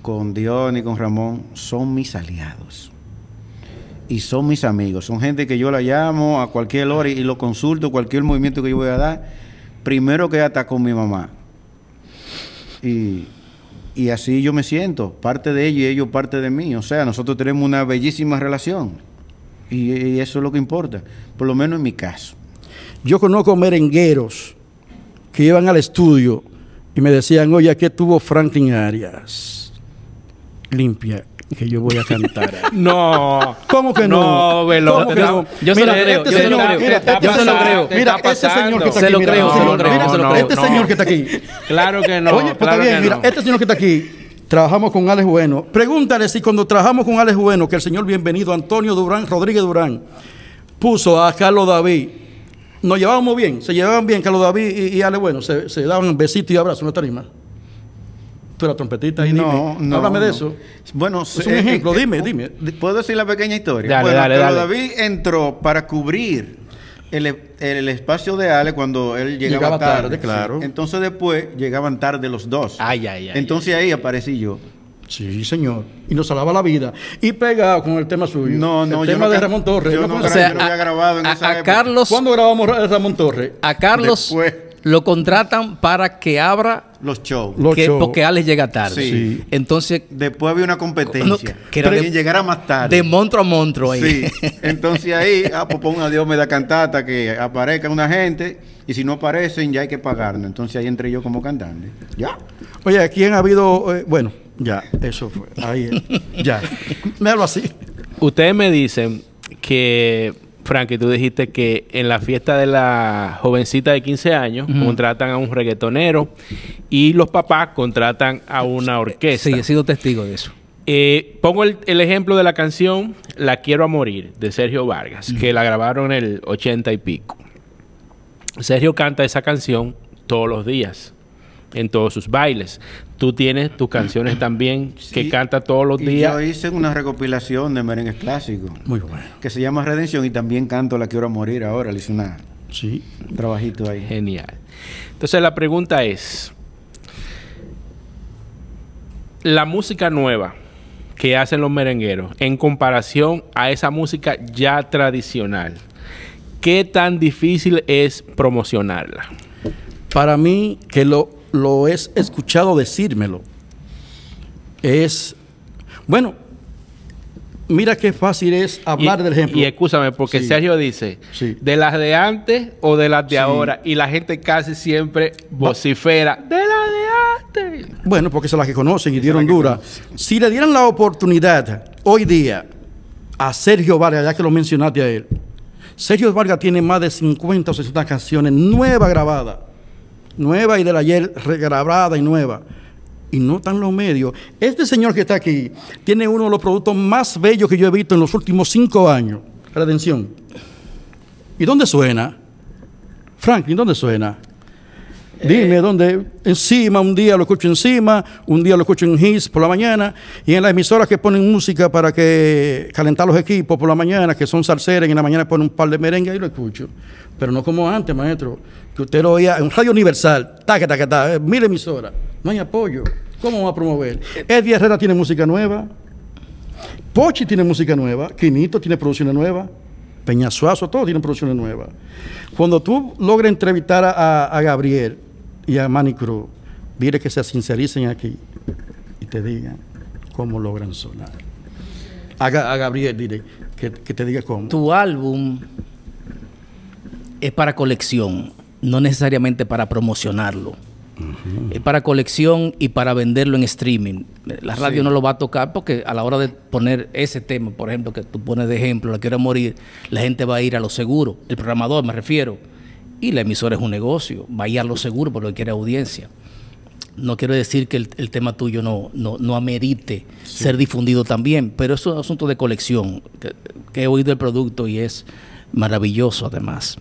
con Dion y con Ramón, son mis aliados. Y son mis amigos. Son gente que yo la llamo a cualquier hora y, lo consulto, cualquier movimiento que yo voy a dar. Primero que hasta con mi mamá. Y y así yo me siento, parte de ellos y ellos parte de mí. O sea, nosotros tenemos una bellísima relación y, eso es lo que importa, por lo menos en mi caso. Yo conozco merengueros que iban al estudio y me decían, oye, aquí estuvo Franklin Arias, limpia que yo voy a cantar. *laughs* no. ¿Cómo que no? No, velo. Yo mira, se lo creo. señor, mira, este se lo creo. Mira, este señor que está aquí. Se lo creo, se lo creo. Este señor que está aquí. Claro que no. Oye, pues bien, mira, este señor que está aquí trabajamos con Alex Bueno. Pregúntale si cuando trabajamos con Alex Bueno, que el señor bienvenido Antonio Durán, Rodríguez Durán, puso a Carlos David, nos llevábamos bien, se llevaban bien Carlos David y, Alex Bueno, se, daban besitos y abrazos no te tarima tú trompetita y no, dime, no, háblame de eso. Bueno, es un eh, eh, ejemplo, eh, dime, oh, dime. ¿Puedo decir la pequeña historia? Dale, bueno, dale, dale. David entró para cubrir el, el, espacio de Ale cuando él llegaba, tarde, claro. Entonces después llegaban tarde los dos. Ay, ay, ay. Entonces ahí aparecí yo. Sí, señor. Y nos salvaba la vida. Y pegado con el tema suyo. No, no, El tema de Ramón Torres. Yo no, o yo había grabado en a, esa Carlos, ¿Cuándo grabamos Ramón Torres? A Carlos. Lo contratan para que abra los shows. Porque Alex llega tarde. Entonces. Después había una competencia. que más tarde. De monstruo a monstruo ahí. Sí. Entonces ahí, ah, pues a Dios me da cantata, que aparezca una gente. Y si no aparecen, ya hay que pagarnos. Entonces ahí entré yo como cantante. Ya. Oye, ¿quién ha habido. Eh, bueno, ya, eso fue. Ahí. ya. *laughs* Míralo así. Ustedes me dicen que Frankie, tú dijiste que en la fiesta de la jovencita de 15 años contratan a un reggaetonero y los papás contratan a una orquesta. Sí, he sido testigo de eso. Eh, pongo el, ejemplo de la canción La Quiero a Morir de Sergio Vargas, que la grabaron en el 80 y pico. Sergio canta esa canción todos los días en todos sus bailes. Tú tienes tus canciones también que canta todos los días. Yo hice una recopilación de merengues clásicos. Muy bueno. Que se llama Redención y también canto La Quiero Morir ahora. Le hice sí. un trabajito ahí. Genial. Entonces la pregunta es, la música nueva que hacen los merengueros en comparación a esa música ya tradicional, ¿qué tan difícil es promocionarla? Para mí, que lo lo he escuchado decírmelo. Es, bueno, mira qué fácil es hablar del ejemplo. Y escúchame, porque Sergio dice, de las de antes o de las de ahora, y la gente casi siempre vocifera, de las de antes. Bueno, porque son las que conocen y dieron dura. Si le dieran la oportunidad hoy día a Sergio Vargas, ya que lo mencionaste a él, Sergio Vargas tiene más de 50 o 60 canciones nuevas grabadas nueva y del ayer regrabada y nueva. Y notan los medios. Este señor que está aquí tiene uno de los productos más bellos que yo he visto en los últimos cinco años. atención. ¿Y dónde suena? Franklin, ¿dónde suena? Dime dónde. Encima, un día lo escucho encima, un día lo escucho en His por la mañana, y en las emisoras que ponen música para que calentar los equipos por la mañana, que son salseras, y en la mañana ponen un par de merengue y lo escucho. Pero no como antes, maestro, que usted lo oía en Radio Universal, ta, taca, ta mil emisoras, no hay apoyo. ¿Cómo va a promover? Eddie Herrera tiene música nueva, Pochi tiene música nueva, Quinito tiene producciones nuevas. Peñasuazo, todos tienen producciones nuevas. Cuando tú logras entrevistar a, a Gabriel, y a Cruz, dile que se sincericen aquí y te digan cómo logran sonar. A, a Gabriel, dile, que, te diga cómo. Tu álbum es para colección, no necesariamente para promocionarlo. Es para colección y para venderlo en streaming. La radio no lo va a tocar porque a la hora de poner ese tema, por ejemplo, que tú pones de ejemplo, la quiero morir, la gente va a ir a lo seguro. El programador, me refiero. Y la emisora es un negocio, vaya a lo seguro por lo que quiere audiencia. No quiero decir que el, tema tuyo no, no, amerite ser difundido también, pero es un asunto de colección, que, he oído el producto y es maravilloso además.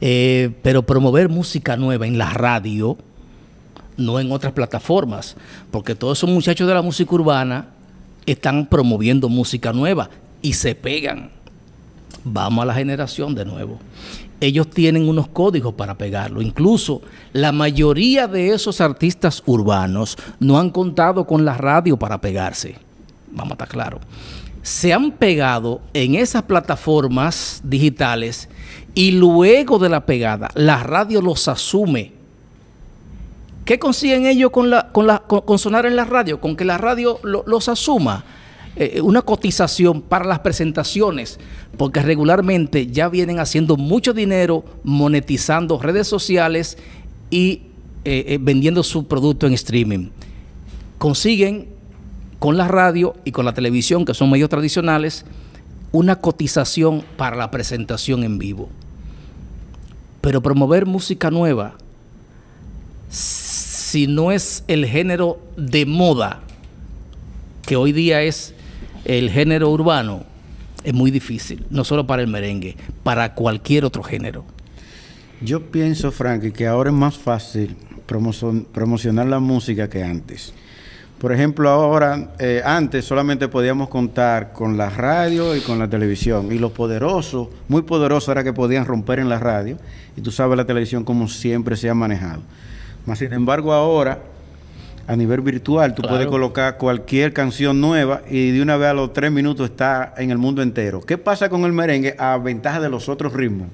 Eh, pero promover música nueva en la radio, no en otras plataformas, porque todos esos muchachos de la música urbana están promoviendo música nueva y se pegan. Vamos a la generación de nuevo ellos tienen unos códigos para pegarlo. Incluso la mayoría de esos artistas urbanos no han contado con la radio para pegarse. Vamos a estar claro. Se han pegado en esas plataformas digitales y luego de la pegada, la radio los asume. ¿Qué consiguen ellos con, sonar en la radio? Con que la radio los asuma eh, eh, una cotización para las presentaciones, porque regularmente ya vienen haciendo mucho dinero monetizando redes sociales y eh, vendiendo su producto en streaming. Consiguen con la radio y con la televisión, que son medios tradicionales, una cotización para la presentación en vivo. Pero promover música nueva, si no es el género de moda, que hoy día es el género urbano es muy difícil, no solo para el merengue, para cualquier otro género. Yo pienso, Frankie, que ahora es más fácil promocionar la música que antes. Por ejemplo, ahora, eh, antes solamente podíamos contar con la radio y con la televisión. Y lo poderoso, muy poderoso era que podían romper en la radio. Y tú sabes la televisión como siempre se ha manejado. Mas, sin embargo, ahora a nivel virtual. Tú puedes colocar cualquier canción nueva y de una vez a los tres minutos está en el mundo entero. ¿Qué pasa con el merengue a ventaja de los otros ritmos?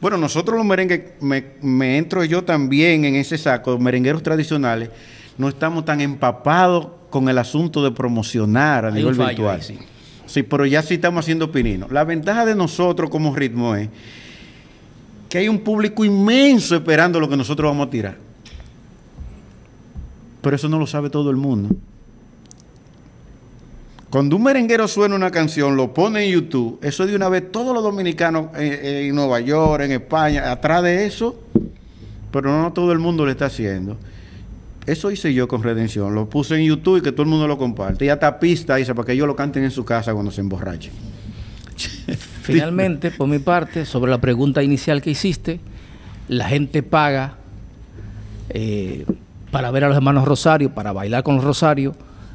Bueno, nosotros los merengues, me, entro yo también en ese saco, merengueros tradicionales, no estamos tan empapados con el asunto de promocionar a nivel virtual. sí. sí, pero ya sí estamos haciendo pinino. La ventaja de nosotros como ritmo es que hay un público inmenso esperando lo que nosotros vamos a tirar. Pero eso no lo sabe todo el mundo. Cuando un merenguero suena una canción, lo pone en YouTube, eso de una vez todos los dominicanos eh, eh, en, Nueva York, en España, atrás de eso, pero no todo el mundo lo está haciendo. Eso hice yo con Redención. Lo puse en YouTube y que todo el mundo lo comparte. Y hasta pista hice para que ellos lo canten en su casa cuando se emborrachen. *laughs* Finalmente, por mi parte, sobre la pregunta inicial que hiciste, la gente paga eh, para ver a los hermanos Rosario, para bailar con los Rosario,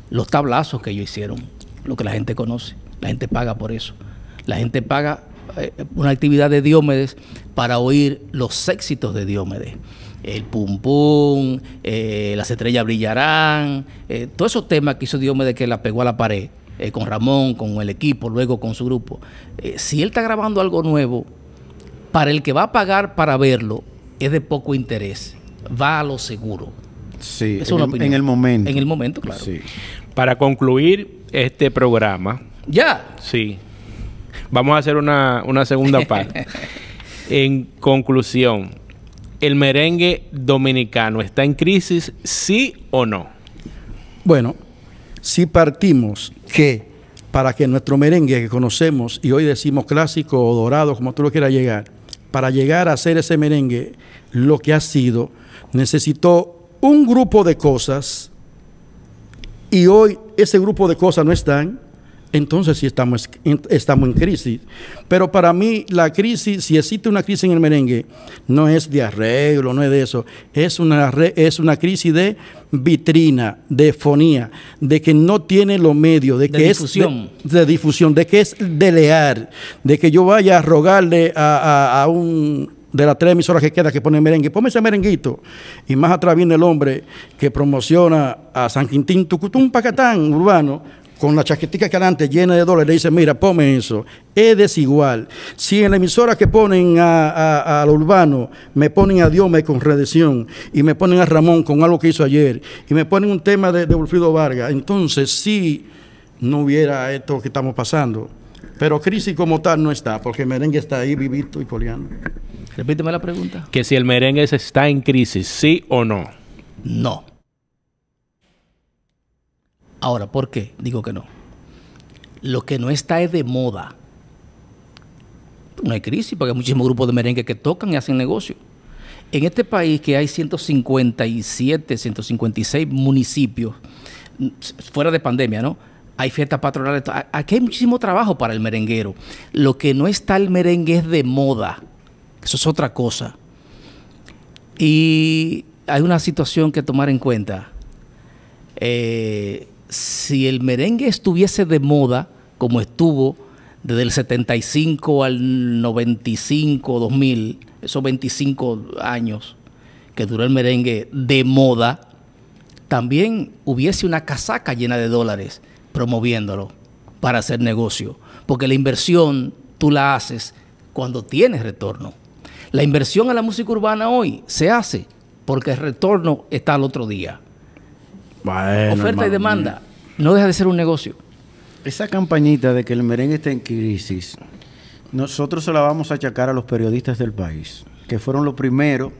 los tablazos que ellos hicieron, lo que la gente conoce. La gente paga por eso. La gente paga eh, una actividad de Diómedes para oír los éxitos de Diómedes. El pum pum, eh, las estrellas brillarán, eh, todos esos temas que hizo Diómedes que la pegó a la pared, con Ramón, con el equipo, luego con su grupo. si él está grabando algo nuevo, para el que va a pagar para verlo, es de poco interés. Va a lo seguro. Sí, en, el momento. En el momento, claro. Para concluir este programa. Ya. Sí. Vamos a hacer una, una segunda *laughs* parte. en conclusión, ¿el merengue dominicano está en crisis, sí o no? Bueno, si partimos que para que nuestro merengue que conocemos y hoy decimos clásico o dorado, como tú lo quieras llegar, para llegar a ser ese merengue lo que ha sido, necesitó un grupo de cosas y hoy ese grupo de cosas no están, entonces sí estamos, estamos en crisis. Pero para mí la crisis, si existe una crisis en el merengue, no es de arreglo, no es de eso. Es una, es una crisis de vitrina, de fonía, de que no tiene los medios, de, que es de, difusión, de que es delear, de que yo vaya a rogarle a un de las tres emisoras que queda que ponen merengue, ponme ese merenguito. Y más atrás viene el hombre que promociona a San Quintín Tucutún, Pacatán, urbano, con la chaquetita que adelante llena de dólares, le dice, mira, ponme eso. Es desigual. Si en la emisora que ponen al urbano me ponen a Diome con redención y me ponen a Ramón con algo que hizo ayer y me ponen un tema de, de Vargas, entonces sí no hubiera esto que estamos pasando. Pero crisis como tal no está, porque merengue está ahí vivito y coleando. Repíteme la pregunta. Que si el merengue está en crisis, ¿sí o no? No. Ahora, ¿por qué digo que no? Lo que no está es de moda. No hay crisis, porque hay muchísimos grupos de merengue que tocan y hacen negocio. En este país que hay 157, 156 municipios, fuera de pandemia, ¿no? hay fiestas patronales. Aquí hay muchísimo trabajo para el merenguero. Lo que no está el merengue es de moda. Eso es otra cosa. Y hay una situación que tomar en cuenta. Eh, si el merengue estuviese de moda, como estuvo desde el 75 al 95, 2000, esos 25 años que duró el merengue de moda, también hubiese una casaca llena de dólares promoviéndolo para hacer negocio. Porque la inversión tú la haces cuando tienes retorno. La inversión en la música urbana hoy se hace porque el retorno está al otro día. Oferta y demanda no deja de ser un negocio. Esa campañita de que el merengue está en crisis, nosotros se la vamos a achacar a los periodistas del país, que fueron los primeros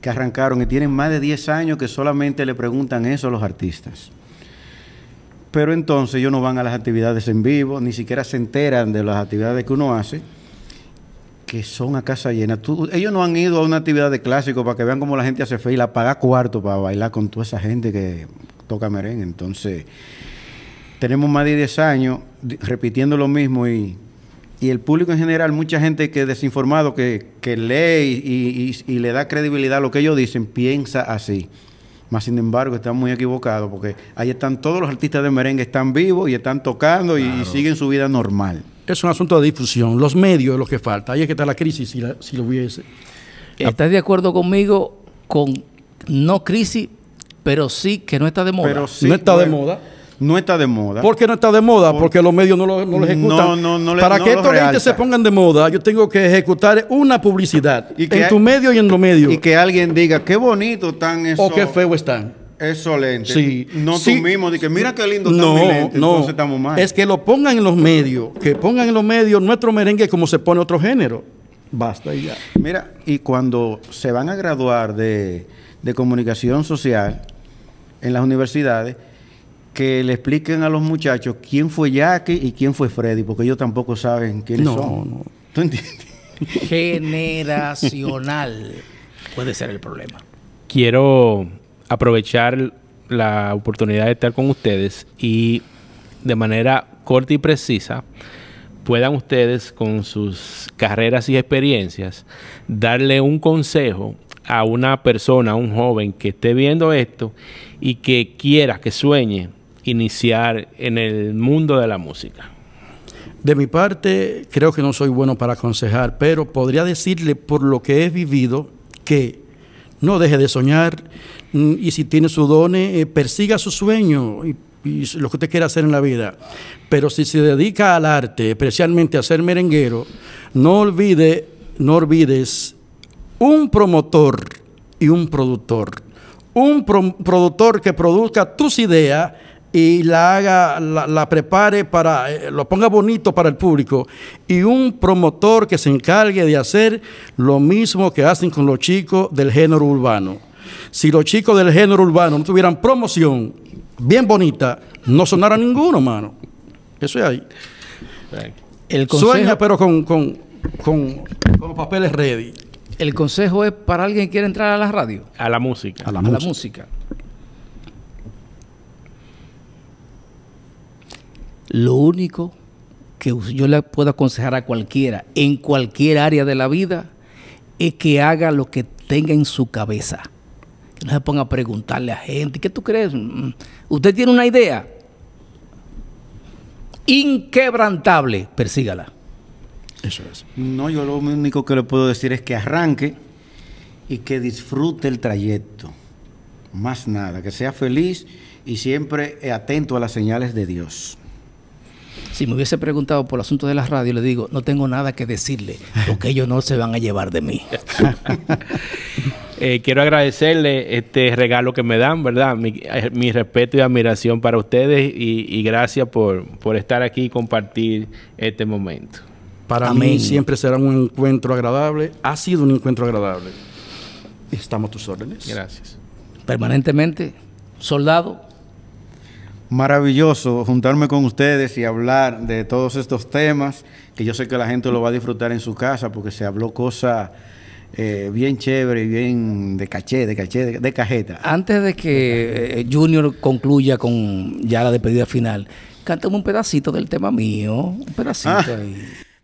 que arrancaron y tienen más de 10 años que solamente le preguntan eso a los artistas. Pero entonces ellos no van a las actividades en vivo, ni siquiera se enteran de las actividades que uno hace que son a casa llena. ellos no han ido a una actividad de clásico para que vean cómo la gente hace fe y la paga cuarto para bailar con toda esa gente que toca merengue. Entonces, tenemos más de 10 años repitiendo lo mismo y, el público en general, mucha gente que desinformado, que, lee y, le da credibilidad a lo que ellos dicen, piensa así. Más sin embargo, están muy equivocados porque ahí están todos los artistas de merengue, están vivos y están tocando y siguen su vida normal es un asunto de difusión. Los medios es lo que falta. Ahí es que está la crisis, si, lo hubiese. Eh, ¿Estás de acuerdo conmigo con no crisis, pero sí que no está de moda? no está de moda. No está de moda. ¿Por qué no está de moda? Porque, los medios no lo, no ejecutan. No, no, Para que estos se pongan de moda, yo tengo que ejecutar una publicidad y que en tu medio y en los medios. Y que alguien diga, qué bonito están esos... O qué feo están. Excelente. Sí. No tú mismo, de que mira qué lindo está no, mi lente, no. estamos mal. Es que lo pongan en los medios, que pongan en los medios nuestro merengue como se pone otro género. Basta y ya. Mira, y cuando se van a graduar de, comunicación social en las universidades, que le expliquen a los muchachos quién fue Jackie y quién fue Freddy, porque ellos tampoco saben quiénes no, son. No. ¿Tú entiendes? Generacional puede ser el problema. Quiero aprovechar la oportunidad de estar con ustedes y de manera corta y precisa puedan ustedes con sus carreras y experiencias darle un consejo a una persona, a un joven que esté viendo esto y que quiera, que sueñe iniciar en el mundo de la música. De mi parte, creo que no soy bueno para aconsejar, pero podría decirle por lo que he vivido que no deje de soñar mm, y si tiene su don, eh, persiga su sueño y, lo que usted quiera hacer en la vida. Pero si se dedica al arte, especialmente a ser merenguero, no olvide, no olvides un promotor y un productor. Un productor que produzca tus ideas y la haga, la, prepare para, eh, lo ponga bonito para el público y un promotor que se encargue de hacer lo mismo que hacen con los chicos del género urbano. Si los chicos del género urbano no tuvieran promoción bien bonita, no sonara ninguno, mano. Eso es ahí. El Sueña, pero con, con, los papeles ready. El consejo es para alguien que quiere entrar a la radio. A la música. A la música. Lo único que yo le puedo aconsejar a cualquiera, en cualquier área de la vida, es que haga lo que tenga en su cabeza. Que no se ponga a preguntarle a gente, ¿qué tú crees? Mm, mm, ¿Usted tiene una idea? Inquebrantable, persígala. Eso es. No, yo lo único que le puedo decir es que arranque y que disfrute el trayecto. Más nada, que sea feliz y siempre atento a las señales de Dios. Si me hubiese preguntado por el asunto de las radios, le digo, no tengo nada que decirle, porque ellos no se van a llevar de mí. *laughs* Eh, quiero agradecerle este regalo que me dan, ¿verdad? Mi, eh, respeto y admiración para ustedes y, gracias por, estar aquí y compartir este momento. Para mí siempre será un encuentro agradable. Ha sido un encuentro agradable. Estamos a tus órdenes. Gracias. Permanentemente, soldado, maravilloso juntarme con ustedes y hablar de todos estos temas, que yo sé que la gente lo va a disfrutar en su casa porque se habló cosas eh, bien chévere y bien de caché, de caché, de, cajeta. Antes de que eh, Junior concluya con ya la despedida final, cántame un pedacito del tema mío, un pedacito ah. ahí.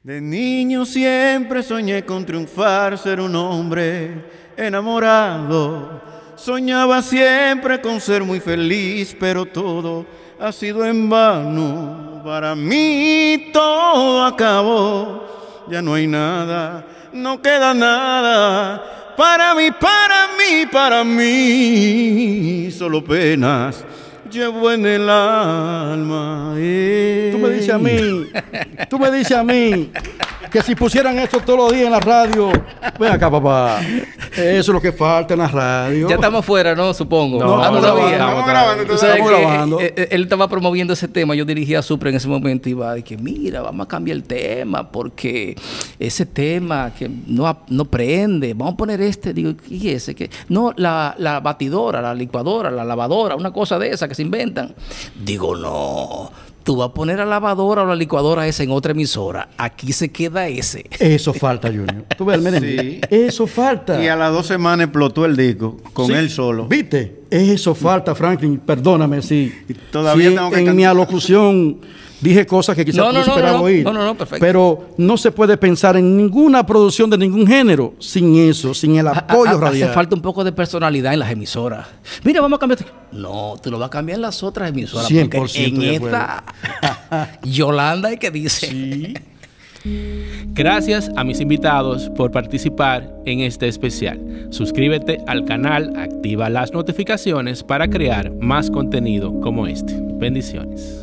De niño siempre soñé con triunfar, ser un hombre enamorado Soñaba siempre con ser muy feliz, pero todo ha sido en vano. Para mí todo acabó, ya no hay nada, no queda nada. Para mí, para mí, para mí, solo penas llevo en el alma. Tú me dices a mí, tú me dices a mí. *laughs* que si pusieran esto todos los días en la radio. Ven acá, papá. Eso es lo que falta en la radio. Ya estamos fuera, ¿no? Supongo. No, no, estamos, grabando, grabando. Eh, eh, él, estaba promoviendo ese tema. Yo dirigía a Supra en ese momento y iba y que, mira, vamos a cambiar el tema porque ese tema que no, no prende. Vamos a poner este. Digo, ¿y ese? que No, la, la batidora, la licuadora, la lavadora, una cosa de esa que se inventan. Digo, no tú vas a poner la lavadora o la licuadora esa en otra emisora. Aquí se queda ese. Eso falta, Junior. Tú ves, miren, sí. eso falta. Y a las dos semanas explotó el disco con él solo. ¿Viste? Eso falta, Franklin. Perdóname si, Todavía tengo en mi alocución Dije cosas que quizás no, no, no no, Perfecto. Pero no se puede pensar en ninguna producción de ningún género sin eso, sin el apoyo radial. Hace falta un poco de personalidad en las emisoras. Mira, vamos a cambiar. No, te lo vas a cambiar en las otras emisoras. 100% porque en esta, *laughs* Yolanda es que dice. Sí. Gracias a mis invitados por participar en este especial. Suscríbete al canal, activa las notificaciones para crear más contenido como este. Bendiciones.